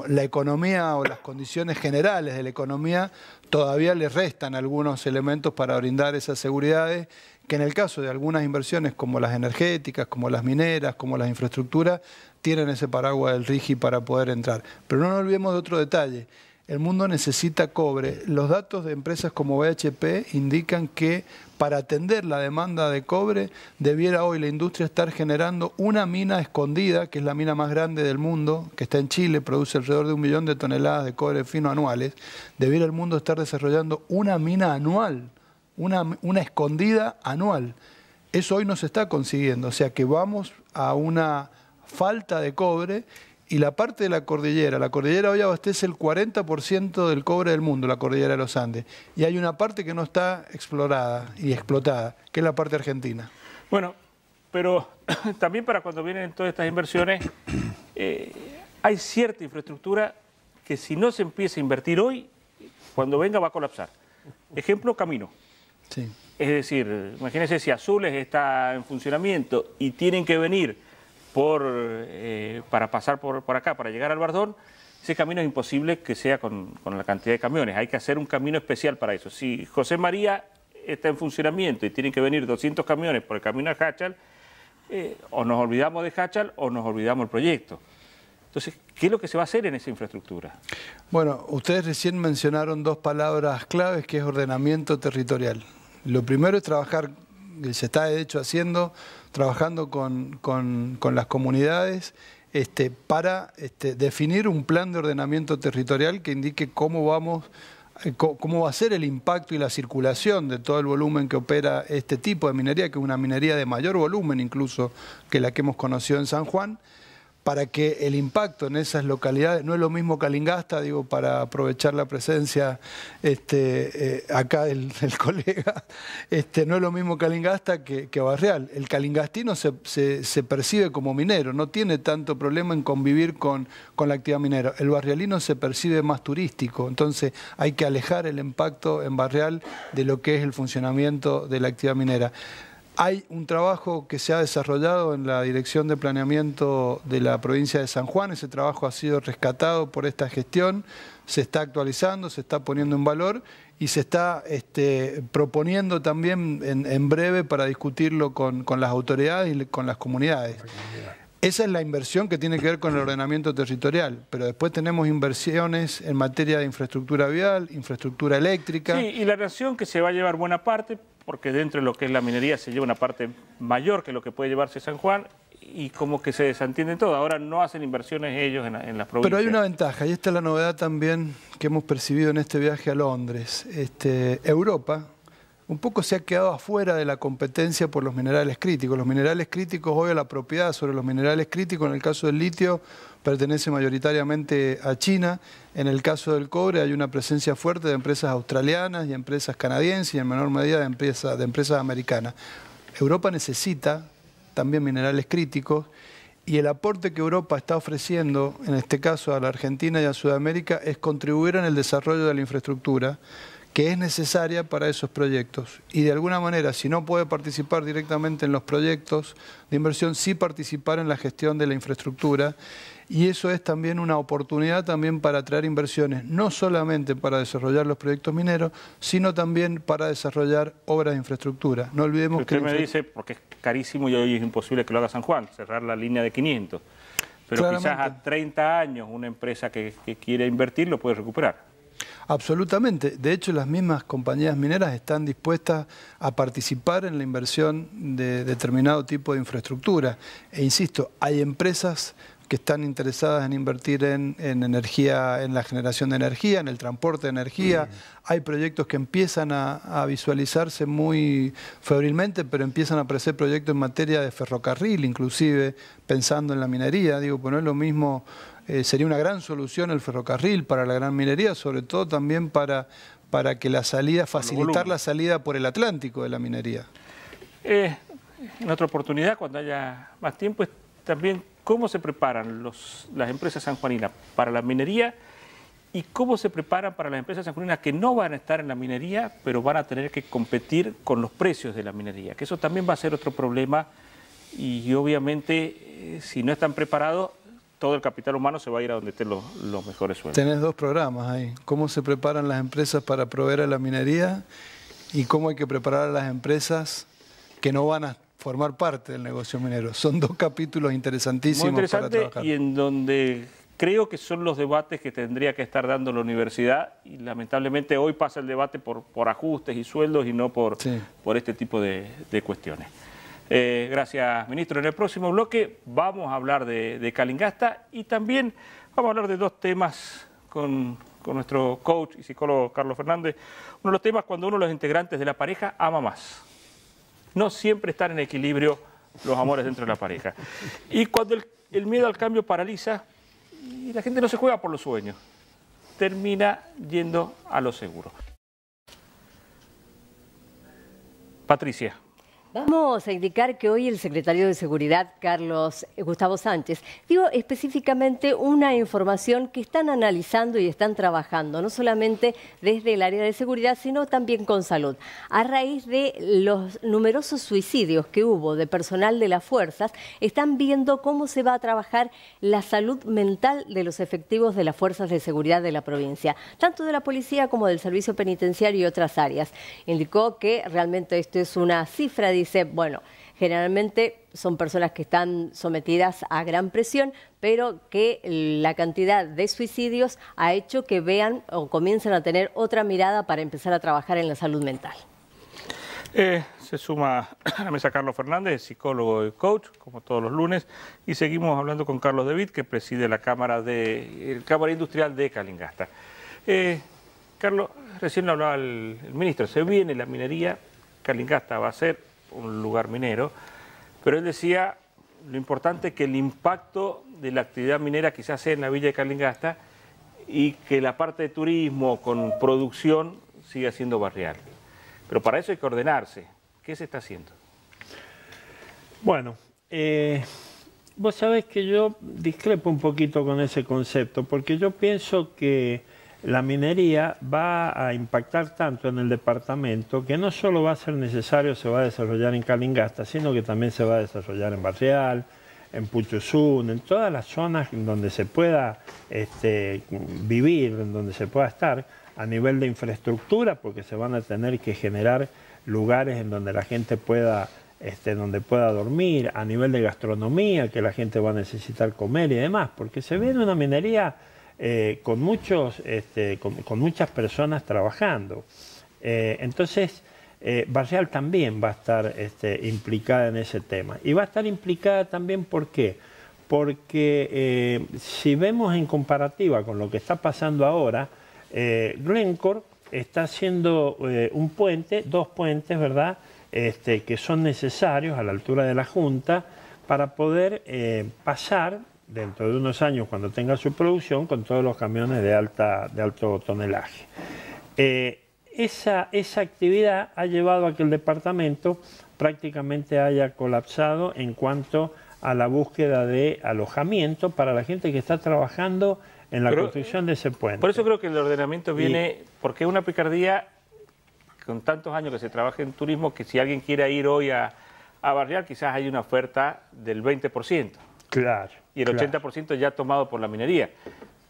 Speaker 6: la economía o las condiciones generales de la economía todavía le restan algunos elementos para brindar esas seguridades que en el caso de algunas inversiones como las energéticas, como las mineras, como las infraestructuras, tienen ese paraguas del RIGI para poder entrar. Pero no nos olvidemos de otro detalle. El mundo necesita cobre. Los datos de empresas como BHP indican que para atender la demanda de cobre debiera hoy la industria estar generando una mina escondida, que es la mina más grande del mundo, que está en Chile, produce alrededor de un millón de toneladas de cobre fino anuales. Debiera el mundo estar desarrollando una mina anual una, escondida anual. Eso hoy no se está consiguiendo, o sea que vamos a una falta de cobre y la parte de la cordillera, la cordillera hoy abastece el 40% del cobre del mundo, la cordillera de los Andes, y hay una parte que no está explorada y explotada, que es la parte argentina.
Speaker 2: Bueno, pero <coughs> también para cuando vienen todas estas inversiones, eh, hay cierta infraestructura que si no se empieza a invertir hoy, cuando venga va a colapsar. Ejemplo, camino. Es decir, imagínense si Azules está en funcionamiento y tienen que venir eh, para pasar por, acá, para llegar al Bardón, ese camino es imposible que sea con, la cantidad de camiones. Hay que hacer un camino especial para eso. Si José María está en funcionamiento y tienen que venir 200 camiones por el camino a Hachal, eh, o nos olvidamos de Hachal o nos olvidamos del proyecto. Entonces, ¿qué es lo que se va a hacer en esa infraestructura?
Speaker 6: Bueno, ustedes recién mencionaron dos palabras claves, que es ordenamiento territorial. Lo primero es trabajar, se está de hecho haciendo, trabajando con, las comunidades este, para este, definir un plan de ordenamiento territorial que indique cómo eh, cómo va a ser el impacto y la circulación de todo el volumen que opera este tipo de minería, que es una minería de mayor volumen incluso que la que hemos conocido en San Juan para que el impacto en esas localidades, no es lo mismo Calingasta, digo, para aprovechar la presencia este, eh, acá <laughs> del, colega, este, no es lo mismo Calingasta que, que Barreal. El calingastino se, percibe como minero, no tiene tanto problema en convivir con, con la actividad minera. El barrialino se percibe más turístico, entonces hay que alejar el impacto en Barreal de lo que es el funcionamiento de la actividad minera. Hay un trabajo que se ha desarrollado en la Dirección de Planeamiento de la provincia de San Juan, ese trabajo ha sido rescatado por esta gestión, se está actualizando, se está poniendo en valor y se está este, proponiendo también en, breve para discutirlo con, las autoridades y con las comunidades. Esa es la inversión que tiene que ver con el ordenamiento territorial, pero después tenemos inversiones en materia de infraestructura vial, infraestructura eléctrica. Sí, y
Speaker 2: la nación que se va a llevar buena parte, porque dentro de lo que es la minería se lleva una parte mayor que lo que puede llevarse San Juan y como que se desentiende todo. Ahora no hacen inversiones ellos en, las provincias. Pero hay una
Speaker 6: ventaja, y esta es la novedad también que hemos percibido en este viaje a Londres. Este, Europa, un poco se ha quedado afuera de la competencia por los minerales críticos. Los minerales críticos, hoy la propiedad sobre los minerales críticos, en el caso del litio, pertenece mayoritariamente a China. En el caso del cobre hay una presencia fuerte de empresas australianas y empresas canadienses y en menor medida de, de empresas americanas. Europa necesita también minerales críticos y el aporte que Europa está ofreciendo, en este caso a la Argentina y a Sudamérica, es contribuir en el desarrollo de la infraestructura que es necesaria para esos proyectos. Y de alguna manera, si no puede participar directamente en los proyectos de inversión, sí participar en la gestión de la infraestructura. Y eso es también una oportunidad también para atraer inversiones, no solamente para desarrollar los proyectos mineros, sino también para desarrollar obras de infraestructura. No olvidemos que... Usted me dice,
Speaker 2: porque es carísimo y hoy es imposible que lo haga San Juan, cerrar la línea de 500. Pero quizás a 30 años una empresa que, que quiere invertir lo puede recuperar.
Speaker 6: Absolutamente. De hecho, las mismas compañías mineras están dispuestas a participar en la inversión de determinado tipo de infraestructura. E insisto, hay empresas que están interesadas en invertir en, energía, en la generación de energía, en el transporte de energía. Mm. Hay proyectos que empiezan a, a, visualizarse muy febrilmente, pero empiezan a aparecer proyectos en materia de ferrocarril, inclusive pensando en la minería. Digo, pues no es lo mismo eh, sería una gran solución el ferrocarril para la gran minería, sobre todo también para, para que la salida, facilitar la salida por el Atlántico de la minería.
Speaker 2: Eh, en otra oportunidad, cuando haya más tiempo, es también cómo se preparan las empresas sanjuaninas para la minería y cómo se preparan para las empresas sanjuaninas que no van a estar en la minería, pero van a tener que competir con los precios de la minería, que eso también va a ser otro problema y obviamente eh, si no están preparados todo el capital humano se va a ir a donde estén los, mejores sueldos. Tenés
Speaker 6: dos programas ahí. ¿Cómo se preparan las empresas para proveer a la minería? ¿Y cómo hay que preparar a las empresas que no van a formar parte del negocio minero? Son dos capítulos interesantísimos Muy interesante para Y
Speaker 2: en donde creo que son los debates que tendría que estar dando la universidad y lamentablemente hoy pasa el debate por, ajustes y sueldos y no por, por este tipo de cuestiones. Eh, gracias, ministro. En el próximo bloque vamos a hablar de, Calingasta y también vamos a hablar de dos temas con, nuestro coach y psicólogo Carlos Fernández. Uno de los temas cuando uno de los integrantes de la pareja ama más. No siempre están en equilibrio los amores dentro de la pareja. Y cuando el, el miedo al cambio paraliza, y la gente no se juega por los sueños, termina yendo a lo seguro. Patricia.
Speaker 4: Vamos a indicar que hoy el secretario de Seguridad, Carlos eh, Gustavo Sánchez, dio específicamente una información que están analizando y están trabajando, no solamente desde el área de seguridad, sino también con salud, a raíz de los numerosos suicidios que hubo de personal de las fuerzas, están viendo cómo se va a trabajar la salud mental de los efectivos de las fuerzas de seguridad de la provincia, tanto de la policía como del servicio penitenciario y otras áreas. Indicó que realmente esto es una cifra de dice, bueno, generalmente son personas que están sometidas a gran presión, pero que la cantidad de suicidios ha hecho que vean o comiencen a tener otra mirada para empezar a trabajar en la salud mental.
Speaker 2: Eh, se suma a <coughs> la mesa Carlos Fernández, psicólogo y coach, como todos los lunes, y seguimos hablando con Carlos David, que preside la Cámara, de, el Cámara Industrial de Calingasta. Eh, Carlos, recién lo hablaba el ministro, se viene la minería, Calingasta va a ser un lugar minero, pero él decía lo importante es que el impacto de la actividad minera quizás sea en la villa de Calingasta y que la parte de turismo con producción siga siendo barrial. Pero para eso hay que ordenarse. ¿Qué se está haciendo?
Speaker 5: Bueno, eh, vos sabés que yo discrepo un poquito con ese concepto, porque yo pienso que la minería va a impactar tanto en el departamento que no solo va a ser necesario, se va a desarrollar en Calingasta, sino que también se va a desarrollar en Barrial, en Puchuzún, en todas las zonas donde se pueda este, vivir, en donde se pueda estar, a nivel de infraestructura, porque se van a tener que generar lugares en donde la gente pueda, este, donde pueda dormir, a nivel de gastronomía, que la gente va a necesitar comer y demás, porque se viene una minería eh, con, muchos, este, con, muchas personas trabajando. Eh, entonces, eh, barrial Barreal también va a estar este, implicada en ese tema. Y va a estar implicada también, ¿por qué? Porque si vemos en comparativa con lo que está pasando ahora, Glencore está haciendo un puente, dos puentes, ¿verdad? Este, que son necesarios a la altura de la Junta para poder pasar dentro de unos años cuando tenga su producción con todos los camiones de, alta, de alto tonelaje. Eh, esa, esa actividad ha llevado a que el departamento prácticamente haya colapsado en cuanto a la búsqueda de alojamiento para la gente que está trabajando en la construcción de ese puente.
Speaker 2: Por eso creo que el ordenamiento viene, porque es una picardía con tantos años que se trabaja en turismo que si alguien quiere ir hoy a, a barriar, quizás hay una oferta del 20%. Claro y el 80% ya tomado por la minería.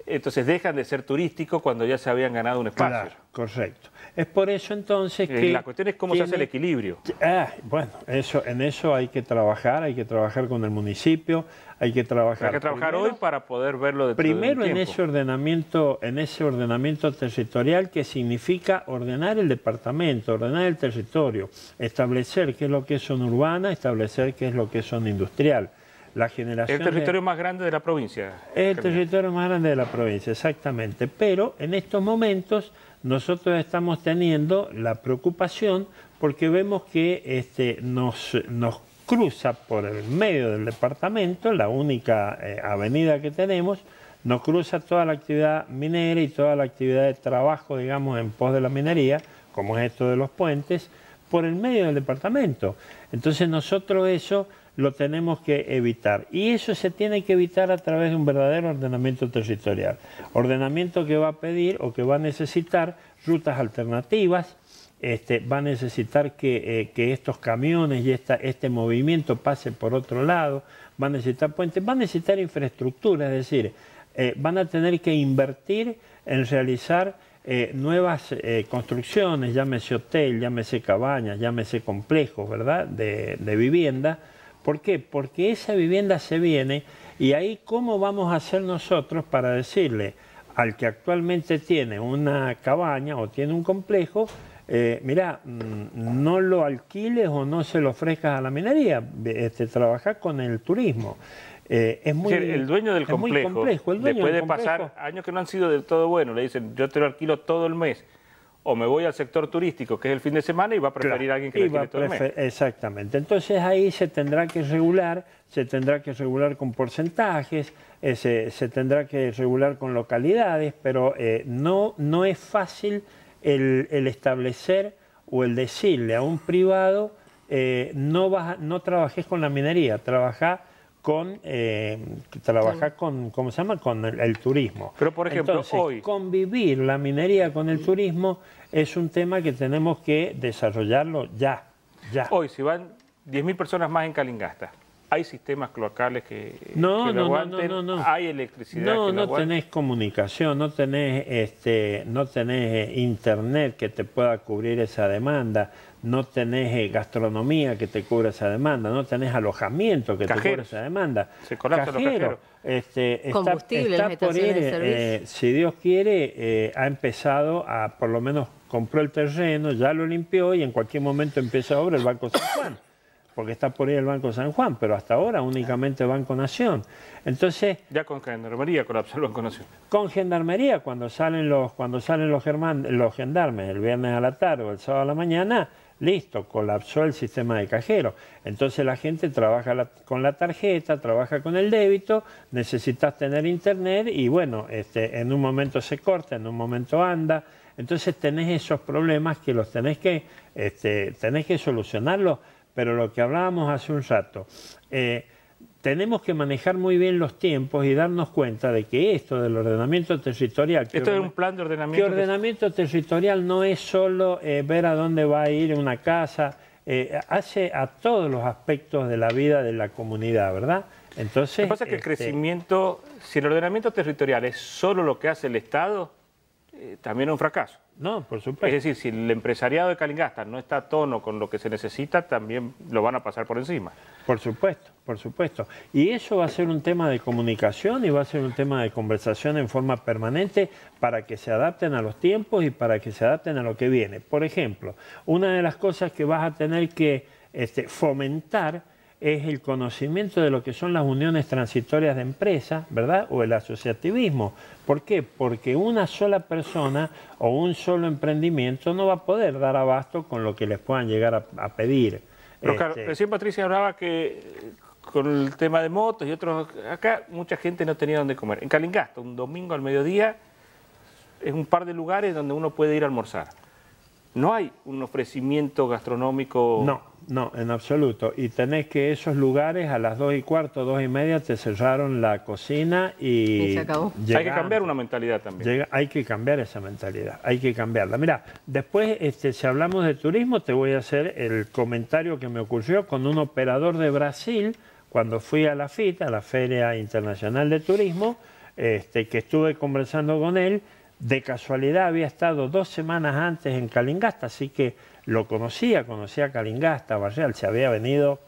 Speaker 2: Entonces dejan de ser turísticos cuando ya se habían ganado un espacio.
Speaker 5: correcto. Es por eso entonces
Speaker 2: eh, que... La cuestión es cómo se hace el equilibrio.
Speaker 5: Ah, bueno, eso, en eso hay que trabajar, hay que trabajar con el municipio, hay que trabajar... Hay que trabajar hoy
Speaker 2: para poder verlo de Primero en ese,
Speaker 5: ordenamiento, en ese ordenamiento territorial que significa ordenar el departamento, ordenar el territorio, establecer qué es lo que es zona urbana, establecer qué es lo que es zona industrial la generación... El territorio más
Speaker 2: grande de la provincia.
Speaker 5: El territorio más grande de la provincia, exactamente. Pero en estos momentos nosotros estamos teniendo la preocupación porque vemos que este, nos, nos cruza por el medio del departamento, la única eh, avenida que tenemos, nos cruza toda la actividad minera y toda la actividad de trabajo, digamos, en pos de la minería, como es esto de los puentes, por el medio del departamento. Entonces nosotros eso lo tenemos que evitar. Y eso se tiene que evitar a través de un verdadero ordenamiento territorial. Ordenamiento que va a pedir o que va a necesitar rutas alternativas, este, va a necesitar que, eh, estos camiones y este movimiento pase por otro lado, va a necesitar puentes, va a necesitar infraestructura, es decir, eh, van a tener que invertir en realizar eh, nuevas construcciones, llámese hotel, llámese cabañas, llámese complejos, ¿verdad?, de vivienda, ¿Por qué? Porque esa vivienda se viene y ahí cómo vamos a hacer nosotros para decirle al que actualmente tiene una cabaña o tiene un complejo, eh, mira, mm, no lo alquiles o no se lo ofrezcas a la minería, este, trabaja con el turismo. Eh, es muy, el dueño del complejo, complejo pasar
Speaker 2: años que no han sido del todo buenos, le dicen, yo te lo alquilo todo el mes, o me voy al sector turístico, que es el fin de semana, y va a preferir a alguien que le tiene todo el
Speaker 5: Exactamente. Entonces ahí se tendrá que regular, se tendrá que regular con porcentajes, eh, se, tendrá que regular con localidades, pero eh, no, no es fácil el, establecer o el decirle a un privado, eh, no, vas, no trabajes con la minería, trabaja con eh, con cómo se llama con el, turismo. Pero por ejemplo Entonces, convivir la minería con el turismo es un tema que tenemos que desarrollarlo ya.
Speaker 2: ya. Hoy, si van 10.000 personas más en Calingasta, hay sistemas cloacales que, no, hay electricidad no, que no tenés
Speaker 5: comunicación, no tenés este, no tenés eh, internet que te pueda cubrir esa demanda, no tenés eh, gastronomía que te cubra esa demanda, no tenés alojamiento que te cubra esa demanda. Se Cajero, este, está, Combustible, está por eh, si Dios quiere, ha empezado a, por lo menos compró el terreno, ya lo limpió y en cualquier momento empieza a obra el Banco San Juan porque está por ahí el Banco San Juan, pero hasta ahora únicamente Banco Nación.
Speaker 2: Entonces... Ya con Gendarmería colapsó el Banco Nación.
Speaker 5: Con Gendarmería, cuando salen los, cuando salen los, los gendarmes el viernes a la tarde o el sábado a la mañana, listo, colapsó el sistema de cajero. Entonces la gente trabaja con la tarjeta, trabaja con el débito, necesitas tener internet y bueno, este, en un momento se corta, en un momento anda. Entonces tenés esos problemas que los tenés que, este, tenés que solucionarlos pero lo que hablábamos hace un rato, eh, tenemos que manejar muy bien los tiempos y darnos cuenta de que esto del ordenamiento territorial... Esto es un
Speaker 2: plan de ordenamiento... Que
Speaker 5: ordenamiento territorial no es solo eh, ver a dónde va a ir una casa, eh,
Speaker 2: hace a todos los aspectos de la vida de la comunidad, ¿verdad? Entonces... Lo que pasa es que el este, crecimiento, si el ordenamiento territorial es solo lo que hace el Estado, también es un fracaso. No, por supuesto. Es decir, si el empresariado de Calingasta no está a tono con lo que se necesita, también lo van a pasar por encima.
Speaker 5: Por supuesto, por supuesto. Y eso va a ser un tema de comunicación y va a ser un tema de conversación en forma permanente para que se adapten a los tiempos y para que se adapten a lo que viene. Por ejemplo, una de las cosas que vas a tener que este, fomentar es el conocimiento de lo que son las uniones transitorias de empresas, ¿verdad? O el asociativismo. ¿Por qué? Porque una sola persona o un solo emprendimiento no va a poder dar abasto con lo que les puedan llegar a, pedir.
Speaker 2: Pero este, recién Patricia hablaba que eh, con el tema de motos y otros acá, mucha gente no tenía dónde comer. En Calingasta, un domingo al mediodía, es un par de lugares donde uno puede ir a almorzar. No hay un ofrecimiento gastronómico no
Speaker 5: no, en absoluto. Y tenés que esos lugares a las dos y cuarto, dos y media, te cerraron la cocina y... y se acabó. hay que cambiar una mentalidad también. hay que cambiar esa mentalidad, hay que cambiarla. Mira, después, este, si hablamos de turismo, te voy a hacer el comentario que me ocurrió con un operador de Brasil cuando fui a la FIT, a la Feria Internacional de Turismo, este, que estuve conversando con él. De casualidad había estado dos semanas antes en Calingasta, así que lo conocía, conocía a Calingasta, Barreal, se había venido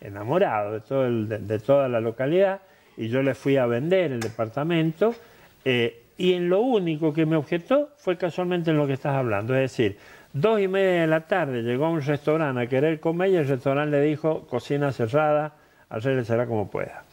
Speaker 5: enamorado de, todo el, de, toda la localidad y yo le fui a vender el departamento eh, y en lo único que me objetó fue casualmente en lo que estás hablando, es decir, dos y media de la tarde llegó a un restaurante a querer comer y el restaurante le dijo cocina cerrada, será como pueda.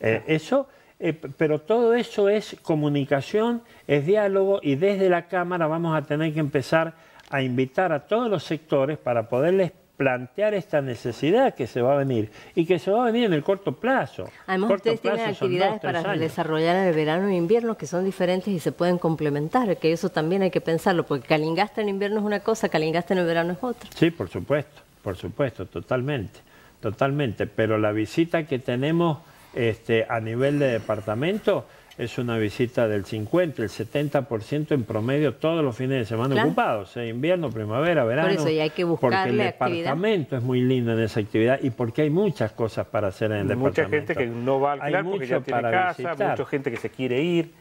Speaker 5: Eh, ah. eso, eh, pero todo eso es comunicación, es diálogo y desde la cámara vamos a tener que empezar a invitar a todos los sectores para poderles plantear esta necesidad que se va a venir y que se va a venir en el corto plazo.
Speaker 4: Además, ustedes tienen actividades para desarrollar en el verano e invierno que son diferentes y se pueden complementar, que eso también hay que pensarlo, porque Calingasta en invierno es una cosa, Calingasta en el verano es otra.
Speaker 5: Sí, por supuesto, por supuesto, totalmente, totalmente. Pero la visita que tenemos este, a nivel de departamento es una visita del 50, el 70% en promedio todos los fines de semana ocupados, ¿eh? invierno, primavera, verano. Por eso hay que buscarle Porque el departamento es muy lindo en esa actividad y porque hay muchas cosas para hacer en el mucha hay Mucha gente que no va al alquilar porque ya tiene casa, mucha
Speaker 2: gente que se quiere ir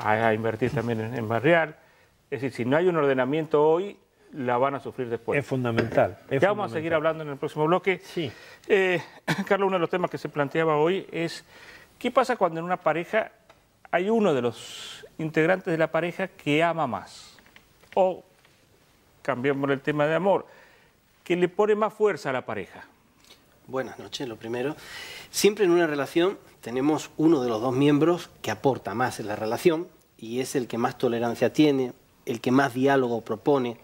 Speaker 2: a, invertir también en, barrial Es decir, si no hay un ordenamiento hoy, la van a sufrir después. Es fundamental. ya vamos a seguir hablando en el próximo bloque. Sí. Eh, <clears throat> Carlos, uno de los temas que se planteaba hoy es ¿Qué pasa cuando en una pareja hay uno de los integrantes de la pareja que ama más? O, cambiamos el tema de amor, ¿qué le pone más fuerza a la pareja.
Speaker 1: Buenas noches, lo primero. Siempre en una relación tenemos uno de los dos miembros que aporta más en la relación y es el que más tolerancia tiene, el que más diálogo propone,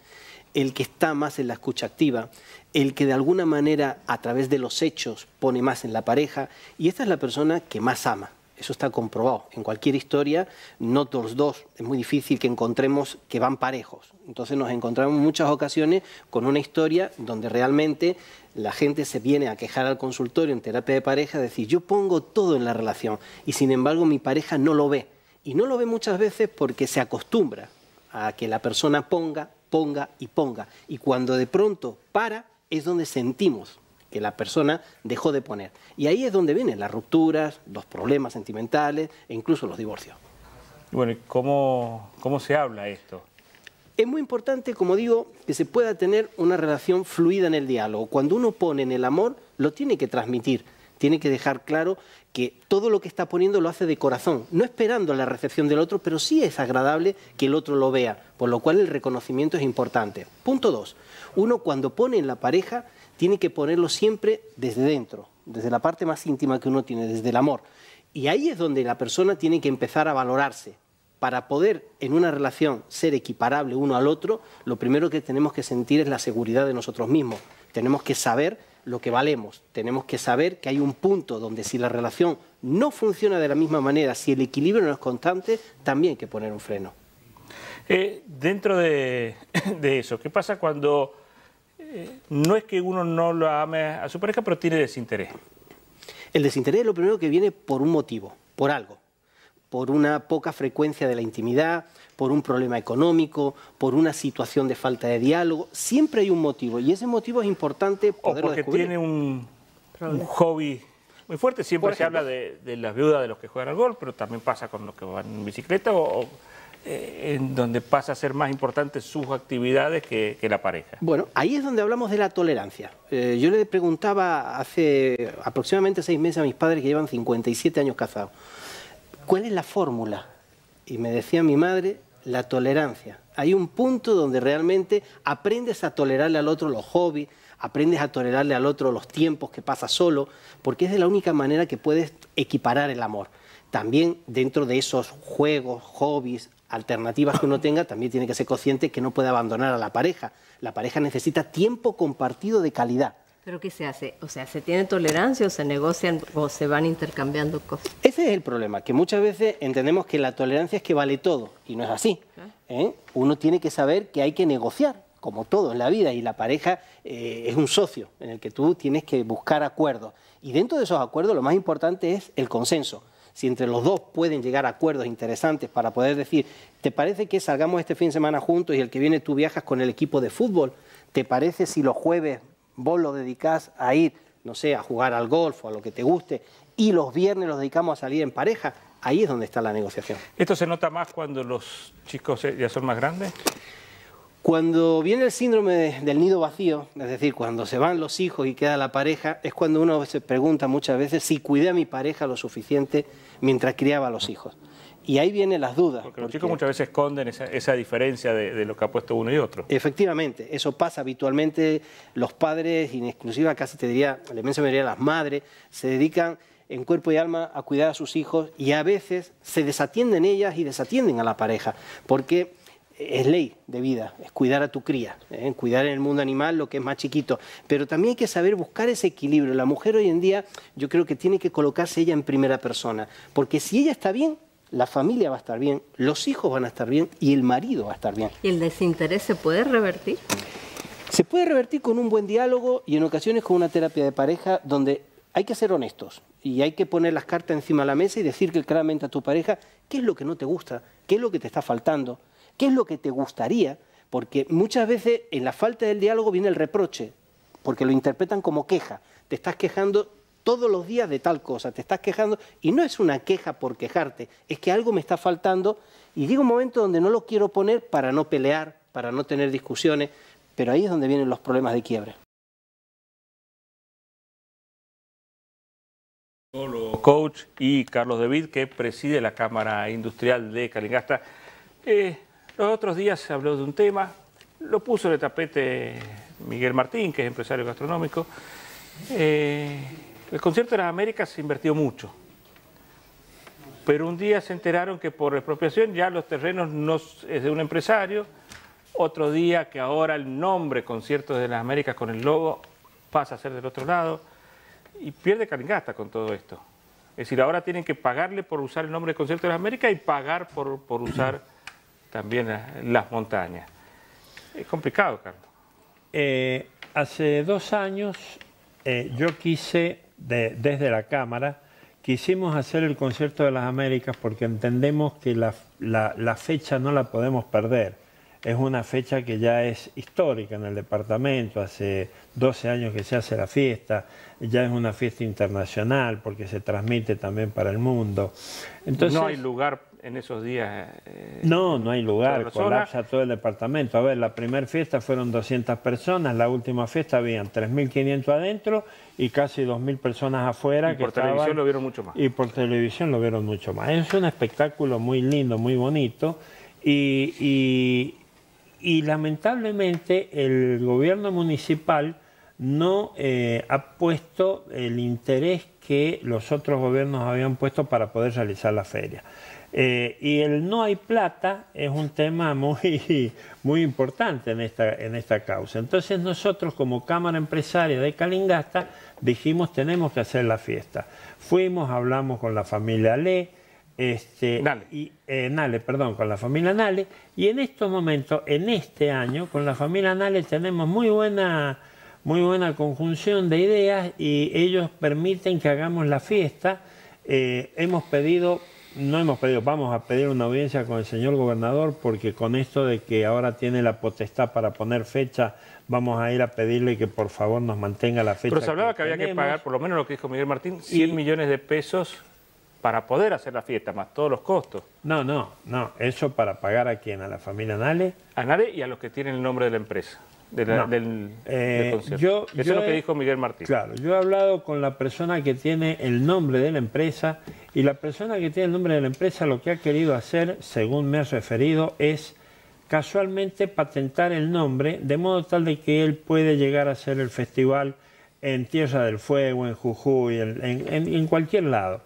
Speaker 1: el que está más en la escucha activa, el que de alguna manera a través de los hechos pone más en la pareja y esta es la persona que más ama. Eso está comprobado. En cualquier historia, no todos dos, es muy difícil que encontremos que van parejos. Entonces nos encontramos muchas ocasiones con una historia donde realmente la gente se viene a quejar al consultorio en terapia de pareja, decir, yo pongo todo en la relación y sin embargo mi pareja no lo ve. Y no lo ve muchas veces porque se acostumbra a que la persona ponga, ponga y ponga. Y cuando de pronto para, es donde sentimos que la persona dejó de poner. Y ahí es donde vienen las rupturas, los problemas sentimentales e incluso los divorcios. Bueno, ¿cómo, cómo se habla esto? Es muy importante, como digo, que se pueda tener una relación fluida en el diálogo. Cuando uno pone en el amor, lo tiene que transmitir tiene que dejar claro que todo lo que está poniendo lo hace de corazón, no esperando la recepción del otro, pero sí es agradable que el otro lo vea, por lo cual el reconocimiento es importante. Punto dos, uno cuando pone en la pareja tiene que ponerlo siempre desde dentro, desde la parte más íntima que uno tiene, desde el amor. Y ahí es donde la persona tiene que empezar a valorarse. Para poder en una relación ser equiparable uno al otro, lo primero que tenemos que sentir es la seguridad de nosotros mismos. Tenemos que saber lo que valemos. Tenemos que saber que hay un punto donde si la relación no funciona de la misma manera, si el equilibrio no es constante, también hay que poner un freno. Eh,
Speaker 2: dentro <coughs> de, eso, ¿qué pasa cuando
Speaker 1: eh, no es
Speaker 2: que uno no lo ame a su pareja, pero tiene desinterés?
Speaker 1: El desinterés es lo primero que viene por un motivo, por algo por una poca frecuencia de la intimidad, por un problema económico, por una situación de falta de diálogo. Siempre hay un motivo y ese motivo es importante o porque tiene
Speaker 2: un, hobby muy fuerte. Siempre se habla de, las viudas de los que juegan al golf, pero también pasa con los que van en bicicleta o, eh, en donde pasa a ser más importante sus actividades que, la pareja.
Speaker 1: Bueno, ahí es donde hablamos de la tolerancia. Eh, yo le preguntaba hace aproximadamente seis meses a mis padres que llevan 57 años casados. ¿cuál es la fórmula? Y me decía mi madre, la tolerancia. Hay un punto donde realmente aprendes a tolerarle al otro los hobbies, aprendes a tolerarle al otro los tiempos que pasa solo, porque es de la única manera que puedes equiparar el amor. También dentro de esos juegos, hobbies, alternativas que uno tenga, también tiene que ser consciente que no puede abandonar a la pareja. La pareja necesita tiempo compartido de calidad.
Speaker 4: ¿Pero qué se hace? O sea, ¿se tiene tolerancia o se negocian o se van intercambiando cosas? Ese
Speaker 1: es el problema, que muchas veces entendemos que la tolerancia es que vale todo, y no es así. Ah. ¿eh? Uno tiene que saber que hay que negociar, como todo en la vida, y la pareja eh, es un socio en el que tú tienes que buscar acuerdos. Y dentro de esos acuerdos lo más importante es el consenso. Si entre los dos pueden llegar a acuerdos interesantes para poder decir, ¿te parece que salgamos este fin de semana juntos y el que viene tú viajas con el equipo de fútbol? ¿Te parece si los jueves vos lo dedicás a ir, no sé, a jugar al golf o a lo que te guste, y los viernes los dedicamos a salir en pareja, ahí es donde está la negociación.
Speaker 2: ¿Esto se nota más cuando los chicos ya son más grandes?
Speaker 1: Cuando viene el síndrome del nido vacío, es decir, cuando se van los hijos y queda la pareja, es cuando uno se pregunta muchas veces si cuidé a mi pareja lo suficiente mientras criaba a los hijos. Y ahí vienen las dudas. Porque, los chicos muchas veces esconden esa, esa diferencia de, lo que ha puesto uno y otro. Efectivamente, eso pasa habitualmente. Los padres, y en casi te diría, la inmensa mayoría de las madres, se dedican en cuerpo y alma a cuidar a sus hijos y a veces se desatienden ellas y desatienden a la pareja. Porque es ley de vida, es cuidar a tu cría, ¿eh? cuidar en el mundo animal lo que es más chiquito. Pero también hay que saber buscar ese equilibrio. La mujer hoy en día yo creo que tiene que colocarse ella en primera persona, porque si ella está bien, la familia va a estar bien, los hijos van a estar bien y el marido va a estar
Speaker 4: bien. ¿Y el desinterés se puede revertir? Se puede revertir con un buen diálogo
Speaker 1: y en ocasiones con una terapia de pareja donde hay que ser honestos y hay que poner las cartas encima de la mesa y decir claramente a tu pareja qué es lo que no te gusta, qué es lo que te está faltando, qué es lo que te gustaría, porque muchas veces en la falta del diálogo viene el reproche, porque lo interpretan como queja. Te estás quejando todos los días de tal cosa, te estás quejando y no es una queja por quejarte, es que algo me está faltando y digo un momento donde no lo quiero poner para no pelear, para no tener discusiones, pero ahí es donde vienen los problemas de quiebre.
Speaker 2: Coach y Carlos David, que preside la Cámara Industrial de Calingasta. Eh, los otros días se habló de un tema, lo puso en el tapete Miguel Martín, que es empresario gastronómico. Eh, el concierto de las Américas se invirtió mucho, pero un día se enteraron que por expropiación ya los terrenos no es de un empresario, otro día que ahora el nombre Concierto de las Américas con el logo pasa a ser del otro lado y pierde Calingasta con todo esto. Es decir, ahora tienen que pagarle por usar el nombre Concierto de las Américas y pagar por, usar <clears throat> también las, montañas. Es complicado, Carlos. Eh, hace dos años
Speaker 5: eh, yo quise desde la Cámara, quisimos hacer el concierto de las Américas porque entendemos que la, fecha no la podemos perder. Es una fecha que ya es histórica en el departamento, hace 12 años que se hace la fiesta, ya es una fiesta internacional porque se transmite también para el mundo. Entonces, no hay
Speaker 2: lugar en esos días? Eh,
Speaker 5: no, no hay lugar, colapsa todo el departamento. A ver, la primera fiesta fueron 200 personas, la última fiesta habían 3.500 adentro y casi 2.000 personas afuera. Y por televisión lo vieron mucho más. Y por televisión lo vieron mucho más. Es un espectáculo muy lindo, muy bonito y, lamentablemente el gobierno municipal no eh, ha puesto el interés que los otros gobiernos habían puesto para poder realizar la feria. Eh, y el no hay plata es un tema <laughs> muy, muy importante en esta, en esta causa. Entonces nosotros como Cámara Empresaria de Calingasta dijimos tenemos que hacer la fiesta. Fuimos, hablamos con la familia Ale este, eh, Nale, perdón, con la familia Nale, y en estos momentos, en este año, con la familia Nale tenemos muy buena, muy buena conjunción de ideas y ellos permiten que hagamos la fiesta. Eh, hemos pedido no hemos pedido, vamos a pedir una audiencia con el señor gobernador porque con esto de que ahora tiene la potestad para poner fecha, vamos a ir a pedirle que por favor nos mantenga la fecha. Pero se hablaba que, había que pagar, por
Speaker 2: lo menos lo que dijo Miguel Martín, 100 millones de pesos para poder hacer la fiesta, más todos los costos. No, no,
Speaker 5: no, eso para pagar a quién, a la familia Nale.
Speaker 2: A Nale y a los que tienen el nombre de la empresa del, eh, Eso es lo que dijo Miguel Martínez.
Speaker 5: Claro, yo he hablado con la persona que tiene el nombre de la empresa y la persona que tiene el nombre de la empresa lo que ha querido hacer, según me has referido, es casualmente patentar el nombre de modo tal de que él puede llegar a hacer el festival en Tierra del Fuego, en Jujuy, en, en cualquier lado.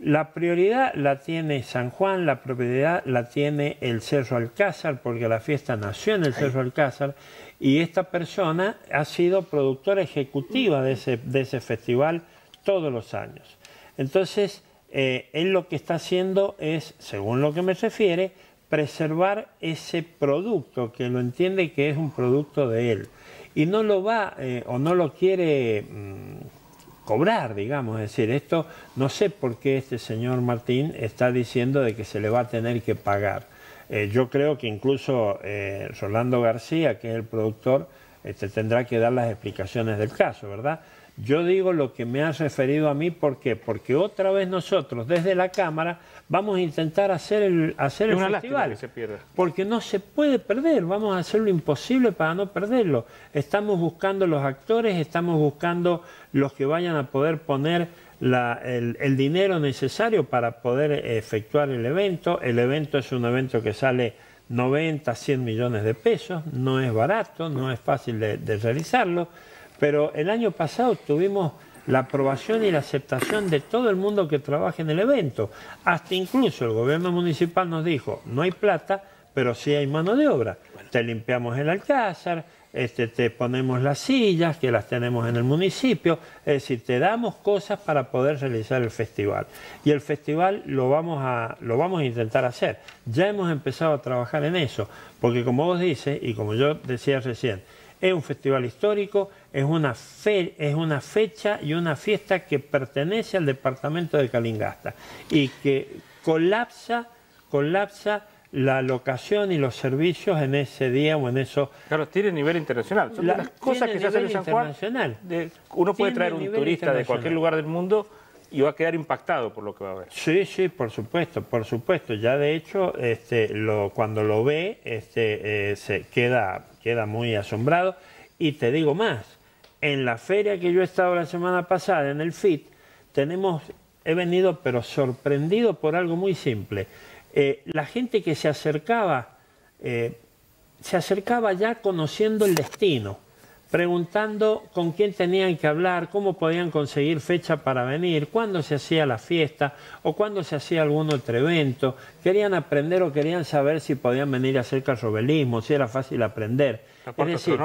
Speaker 5: La prioridad la tiene San Juan, la propiedad la tiene el Cerro Alcázar, porque la fiesta nació en el Cerro Alcázar, y esta persona ha sido productora ejecutiva de ese, festival todos los años. Entonces, eh, él lo que está haciendo es, según lo que me refiere, preservar ese producto, que lo entiende que es un producto de él. Y no lo va eh, o no lo quiere mm, cobrar, digamos. Es decir, esto no sé por qué este señor Martín está diciendo de que se le va a tener que pagar. Eh, yo creo que incluso eh, Rolando García, que es el productor, este, tendrá que dar las explicaciones del caso, ¿verdad? Yo digo lo que me han referido a mí, ¿por qué? Porque otra vez nosotros, desde la Cámara, vamos a intentar hacer el, hacer el festival. Que se pierda. Porque no se puede perder, vamos a hacer lo imposible para no perderlo. Estamos buscando los actores, estamos buscando los que vayan a poder poner el, dinero necesario para poder eh, efectuar el evento. El evento es un evento que sale 90, 100 millones de pesos, no es barato, no es fácil de, de realizarlo, pero el año pasado tuvimos la aprobación y la aceptación de todo el mundo que trabaja en el evento. Hasta incluso el gobierno municipal nos dijo, no hay plata, pero sí hay mano de obra. Te limpiamos el alcázar, este, te ponemos las sillas que las tenemos en el municipio, es decir, te damos cosas para poder realizar el festival. Y el festival lo vamos a, lo vamos a intentar hacer. Ya hemos empezado a trabajar en eso, porque como vos dices y como yo decía recién, es un festival histórico, es una, es una fecha y una fiesta que pertenece al departamento de Calingasta y que colapsa, colapsa la locación y los servicios en ese día o en eso. Claro, tiene nivel internacional. Son las cosas que se hacen en San Juan.
Speaker 2: uno puede traer un turista de cualquier lugar del mundo y va a quedar impactado por lo que va a ver.
Speaker 5: Sí, sí, por supuesto, por supuesto. Ya de hecho, este, cuando lo ve, este, eh, se queda, queda muy asombrado. Y te digo más, en la feria que yo he estado la semana pasada, en el FIT, tenemos, he venido pero sorprendido por algo muy simple eh, la gente que se acercaba, eh, se acercaba ya conociendo el destino, preguntando con quién tenían que hablar, cómo podían conseguir fecha para venir, cuándo se hacía la fiesta o cuándo se hacía algún otro evento. Querían aprender o querían saber si podían venir a hacer robelismo, si era fácil aprender. es decir,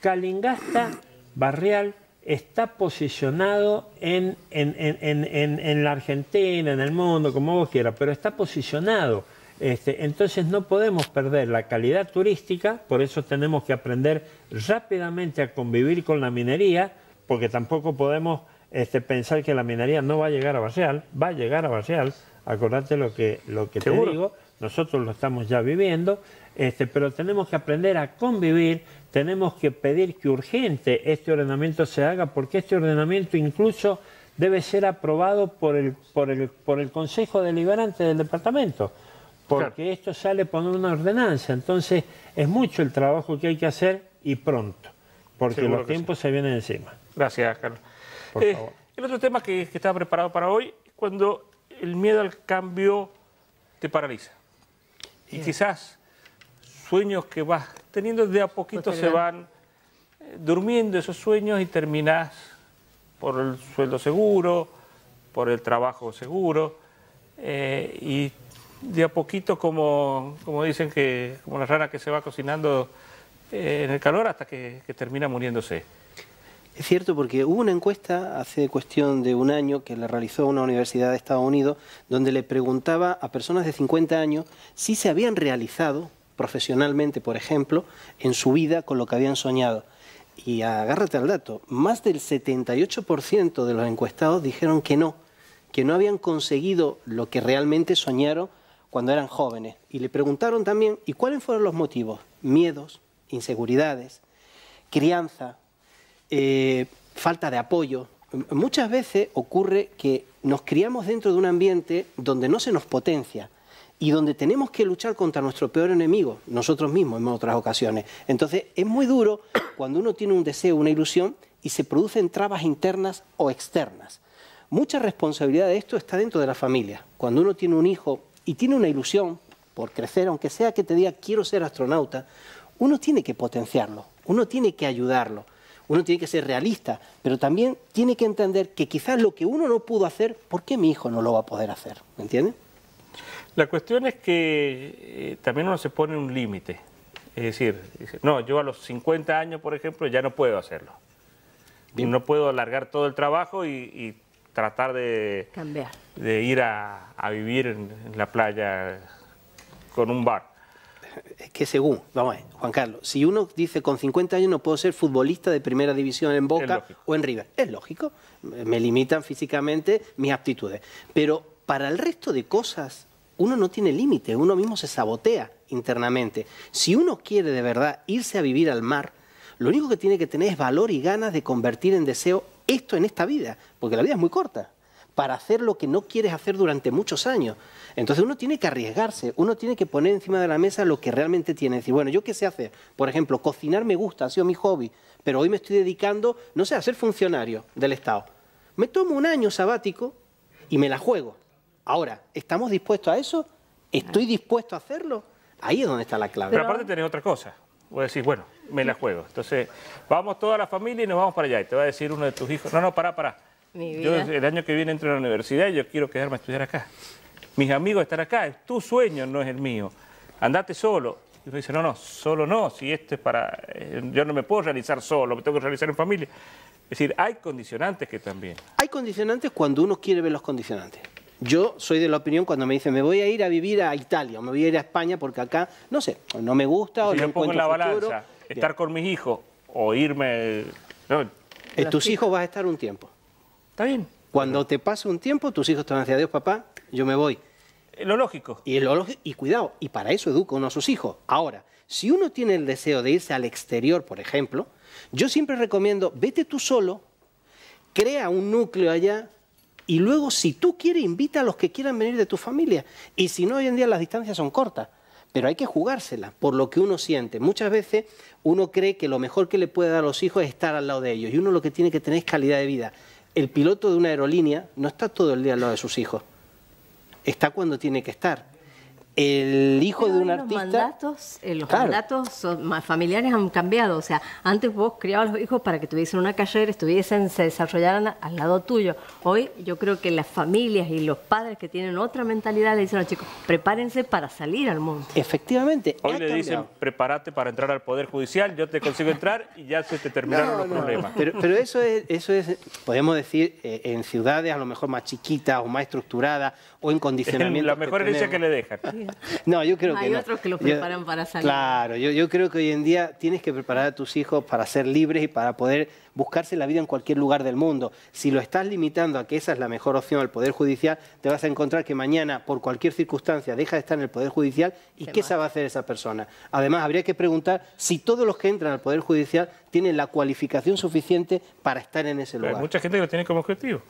Speaker 5: Calingasta, Barrial, está posicionado en, en, la Argentina, en el mundo, como vos quieras, pero está posicionado. Este, entonces no podemos perder la calidad turística, por eso tenemos que aprender rápidamente a convivir con la minería, porque tampoco podemos este, pensar que la minería no va a llegar a Barcial, va a llegar a Barcial, acordate lo que, lo que te digo, nosotros lo estamos ya viviendo, este, pero tenemos que aprender a convivir, tenemos que pedir que urgente este ordenamiento se haga, porque este ordenamiento incluso debe ser aprobado por el, por por el Consejo Deliberante del Departamento, porque esto sale por una ordenanza, entonces es mucho el trabajo que hay que hacer y pronto, porque los tiempos se vienen encima.
Speaker 2: Gracias, Carlos. Por eh, favor. El otro tema que, que estaba preparado para hoy es cuando el miedo al cambio te paraliza. Y quizás sueños que vas teniendo de a poquito se van eh, durmiendo esos sueños y terminás por el sueldo seguro, por el trabajo seguro. Eh, y de a poquito, como, dicen que, como la rana que se va cocinando eh, en el calor hasta que termina muriéndose.
Speaker 1: Es cierto, porque hubo una encuesta hace cuestión de un año que la realizó una universidad de Estados Unidos, donde le preguntaba a personas de 50 años si se habían realizado profesionalmente, por ejemplo, en su vida con lo que habían soñado. Y agárrate al dato, más del 78% de los encuestados dijeron que no, que no habían conseguido lo que realmente soñaron cuando eran jóvenes. Y le preguntaron también, ¿y cuáles fueron los motivos? Miedos, inseguridades, crianza, eh, falta de apoyo. Muchas veces ocurre que nos criamos dentro de un ambiente donde no se nos potencia y donde tenemos que luchar contra nuestro peor enemigo, nosotros mismos en otras ocasiones. Entonces es muy duro <coughs> cuando uno tiene un deseo, una ilusión y se producen trabas internas o externas. Mucha responsabilidad de esto está dentro de la familia. Cuando uno tiene un hijo y tiene una ilusión por crecer, aunque sea que te diga quiero ser astronauta, uno tiene que potenciarlo, uno tiene que ayudarlo. Uno tiene que ser realista, pero también tiene que entender que quizás lo que uno no pudo hacer, ¿por qué mi hijo no lo va a poder hacer? ¿Me entiende?
Speaker 2: La cuestión es que eh, también uno se pone un límite. Es decir, no, yo a los 50 años, por ejemplo, ya no puedo hacerlo. No puedo alargar todo el trabajo y, tratar de, Cambiar. de ir a, vivir
Speaker 1: en, la playa con un barco es que según, vamos a ver, Juan Carlos, si uno dice con 50 años no puedo ser futbolista de primera división en Boca o en River, es lógico, me limitan físicamente mis aptitudes. Pero para el resto de cosas, uno no tiene límite, uno mismo se sabotea internamente. Si uno quiere de verdad irse a vivir al mar, lo único que tiene que tener es valor y ganas de convertir en deseo esto en esta vida, porque la vida es muy corta para hacer lo que no quieres hacer durante muchos años. Entonces uno tiene que arriesgarse, uno tiene que poner encima de la mesa lo que realmente tiene. Decir, bueno, ¿yo qué sé hacer? Por ejemplo, cocinar me gusta, ha sido mi hobby, pero hoy me estoy dedicando, no sé, a ser funcionario del Estado. Me tomo un año sabático y me la juego. Ahora, ¿estamos dispuestos a eso? ¿Estoy dispuesto a hacerlo? Ahí es donde está la clave. Pero aparte
Speaker 2: tenés otra cosa. Voy a decir, bueno, me la juego. Entonces, vamos toda la familia y nos vamos para allá. Y te va a decir uno de tus hijos, no, no, pará, pará.
Speaker 4: Yo el
Speaker 2: año que viene entro a la universidad y yo quiero quedarme a estudiar acá. Mis amigos están acá, es tu sueño, no es el mío. Andate solo. Y uno dice, no, no, solo no, si esto para... Eh, yo no me puedo realizar solo, me tengo que realizar en familia. Es decir, hay
Speaker 1: condicionantes que también... Hay condicionantes cuando uno quiere ver los condicionantes. Yo soy de la opinión cuando me dicen, me voy a ir a vivir a Italia o me voy a ir a España porque acá, no sé, no me gusta o no yo pongo en la balanza, estar con mis hijos o irme... Eh, tus hijos vas a estar un tiempo. Está bien. Cuando te pase un tiempo, tus hijos te van a decir, papá, yo me voy. Eh, lo lógico. Y, lo lógico, y cuidado, y para eso educa uno a sus hijos. Ahora, si uno tiene el deseo de irse al exterior, por ejemplo, yo siempre recomiendo, vete tú solo, crea un núcleo allá, y luego, si tú quieres, invita a los que quieran venir de tu familia. Y si no, hoy en día las distancias son cortas, pero hay que jugársela por lo que uno siente. Muchas veces uno cree que lo mejor que le puede dar a los hijos es estar al lado de ellos, y uno lo que tiene que tener es calidad de vida el piloto de una aerolínea no está todo el día al lado de sus hijos. Está cuando tiene que estar el hijo de un los artista. Mandatos,
Speaker 4: eh, los mandatos son, familiares han cambiado. O sea, antes vos criabas los hijos para que tuviesen una carrera, estuviesen, se desarrollaran al lado tuyo. Hoy yo creo que las familias y los padres que tienen otra mentalidad le dicen a los chicos, prepárense para salir al mundo. Efectivamente. Hoy le dicen,
Speaker 1: prepárate para
Speaker 2: entrar al Poder Judicial, yo te consigo entrar y ya se te terminaron los problemas. Pero, pero,
Speaker 1: eso, es, eso es, podemos decir, eh, en ciudades a lo mejor más chiquitas o más estructuradas o en condicionamiento. <laughs> la mejor herencia que le
Speaker 2: dejan.
Speaker 4: Sí.
Speaker 1: No, yo creo otros que preparan
Speaker 4: para salir. Claro,
Speaker 1: yo, yo creo que hoy en día tienes que preparar a tus hijos para ser libres y para poder buscarse la vida en cualquier lugar del mundo. Si lo estás limitando a que esa es la mejor opción al Poder Judicial, te vas a encontrar que mañana, por cualquier circunstancia, deja de estar en el Poder Judicial y qué se va a hacer esa persona. Además, habría que preguntar si todos los que entran al Poder Judicial tienen la cualificación suficiente para estar en ese lugar.
Speaker 2: mucha gente que lo tiene como objetivo.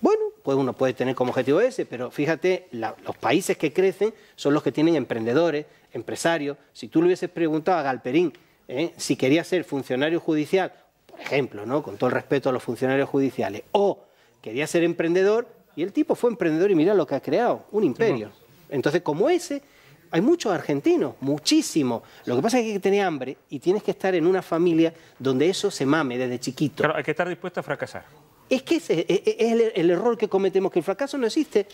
Speaker 2: Bueno,
Speaker 1: pues uno puede tener como objetivo ese, pero fíjate, los países que crecen son los que tienen emprendedores, empresarios. Si tú le hubieses preguntado a Galperín ¿eh? si quería ser funcionario judicial ejemplo, ¿no? con todo el respeto a los funcionarios judiciales, o quería ser emprendedor y el tipo fue emprendedor y mira lo que ha creado, un imperio. Entonces, como ese, hay muchos argentinos, muchísimos. Lo que pasa es que hay que tener hambre y tienes que estar en una familia donde eso se mame desde chiquito. Claro, hay que estar dispuesto a fracasar. Es que e, e, es el, el error que cometemos, que el fracaso no existe.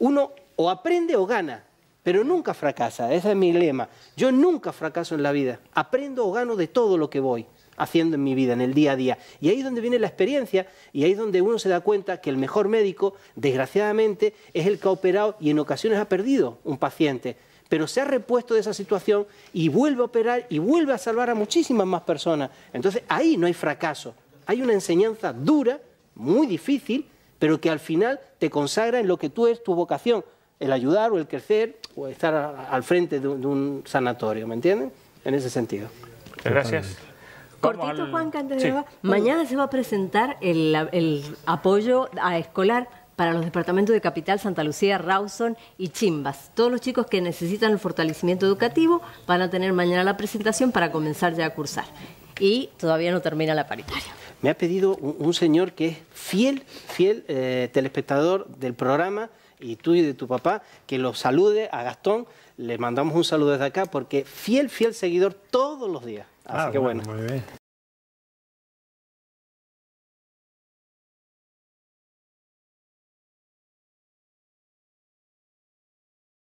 Speaker 1: Uno o aprende o gana pero nunca fracasa, ese es mi lema. Yo nunca fracaso en la vida, aprendo o gano de todo lo que voy haciendo en mi vida, en el día a día. Y ahí es donde viene la experiencia y ahí es donde uno se da cuenta que el mejor médico, desgraciadamente, es el que ha operado y en ocasiones ha perdido un paciente pero se ha repuesto de esa situación y vuelve a operar y vuelve a salvar a muchísimas más personas. Entonces ahí no hay fracaso, hay una enseñanza dura, muy difícil, pero que al final te consagra en lo que tú es tu vocación, el ayudar o el crecer o estar al frente de un, de un sanatorio, ¿me entienden? En ese sentido. Gracias.
Speaker 4: Cortito, Juan, Mañana se va a presentar el, apoyo a escolar para los departamentos de Capital, Santa Lucía, Rawson y Chimbas. Todos los chicos que necesitan el fortalecimiento educativo van a tener mañana la presentación para comenzar ya a cursar. Y todavía no termina la paritaria.
Speaker 1: Me ha pedido un, señor que es fiel, fiel eh, telespectador del programa y tú y de tu papá, que lo salude a Gastón. Le mandamos un saludo desde acá porque fiel, fiel seguidor todos
Speaker 6: los días. Así ah, que bueno. bueno. Muy bien.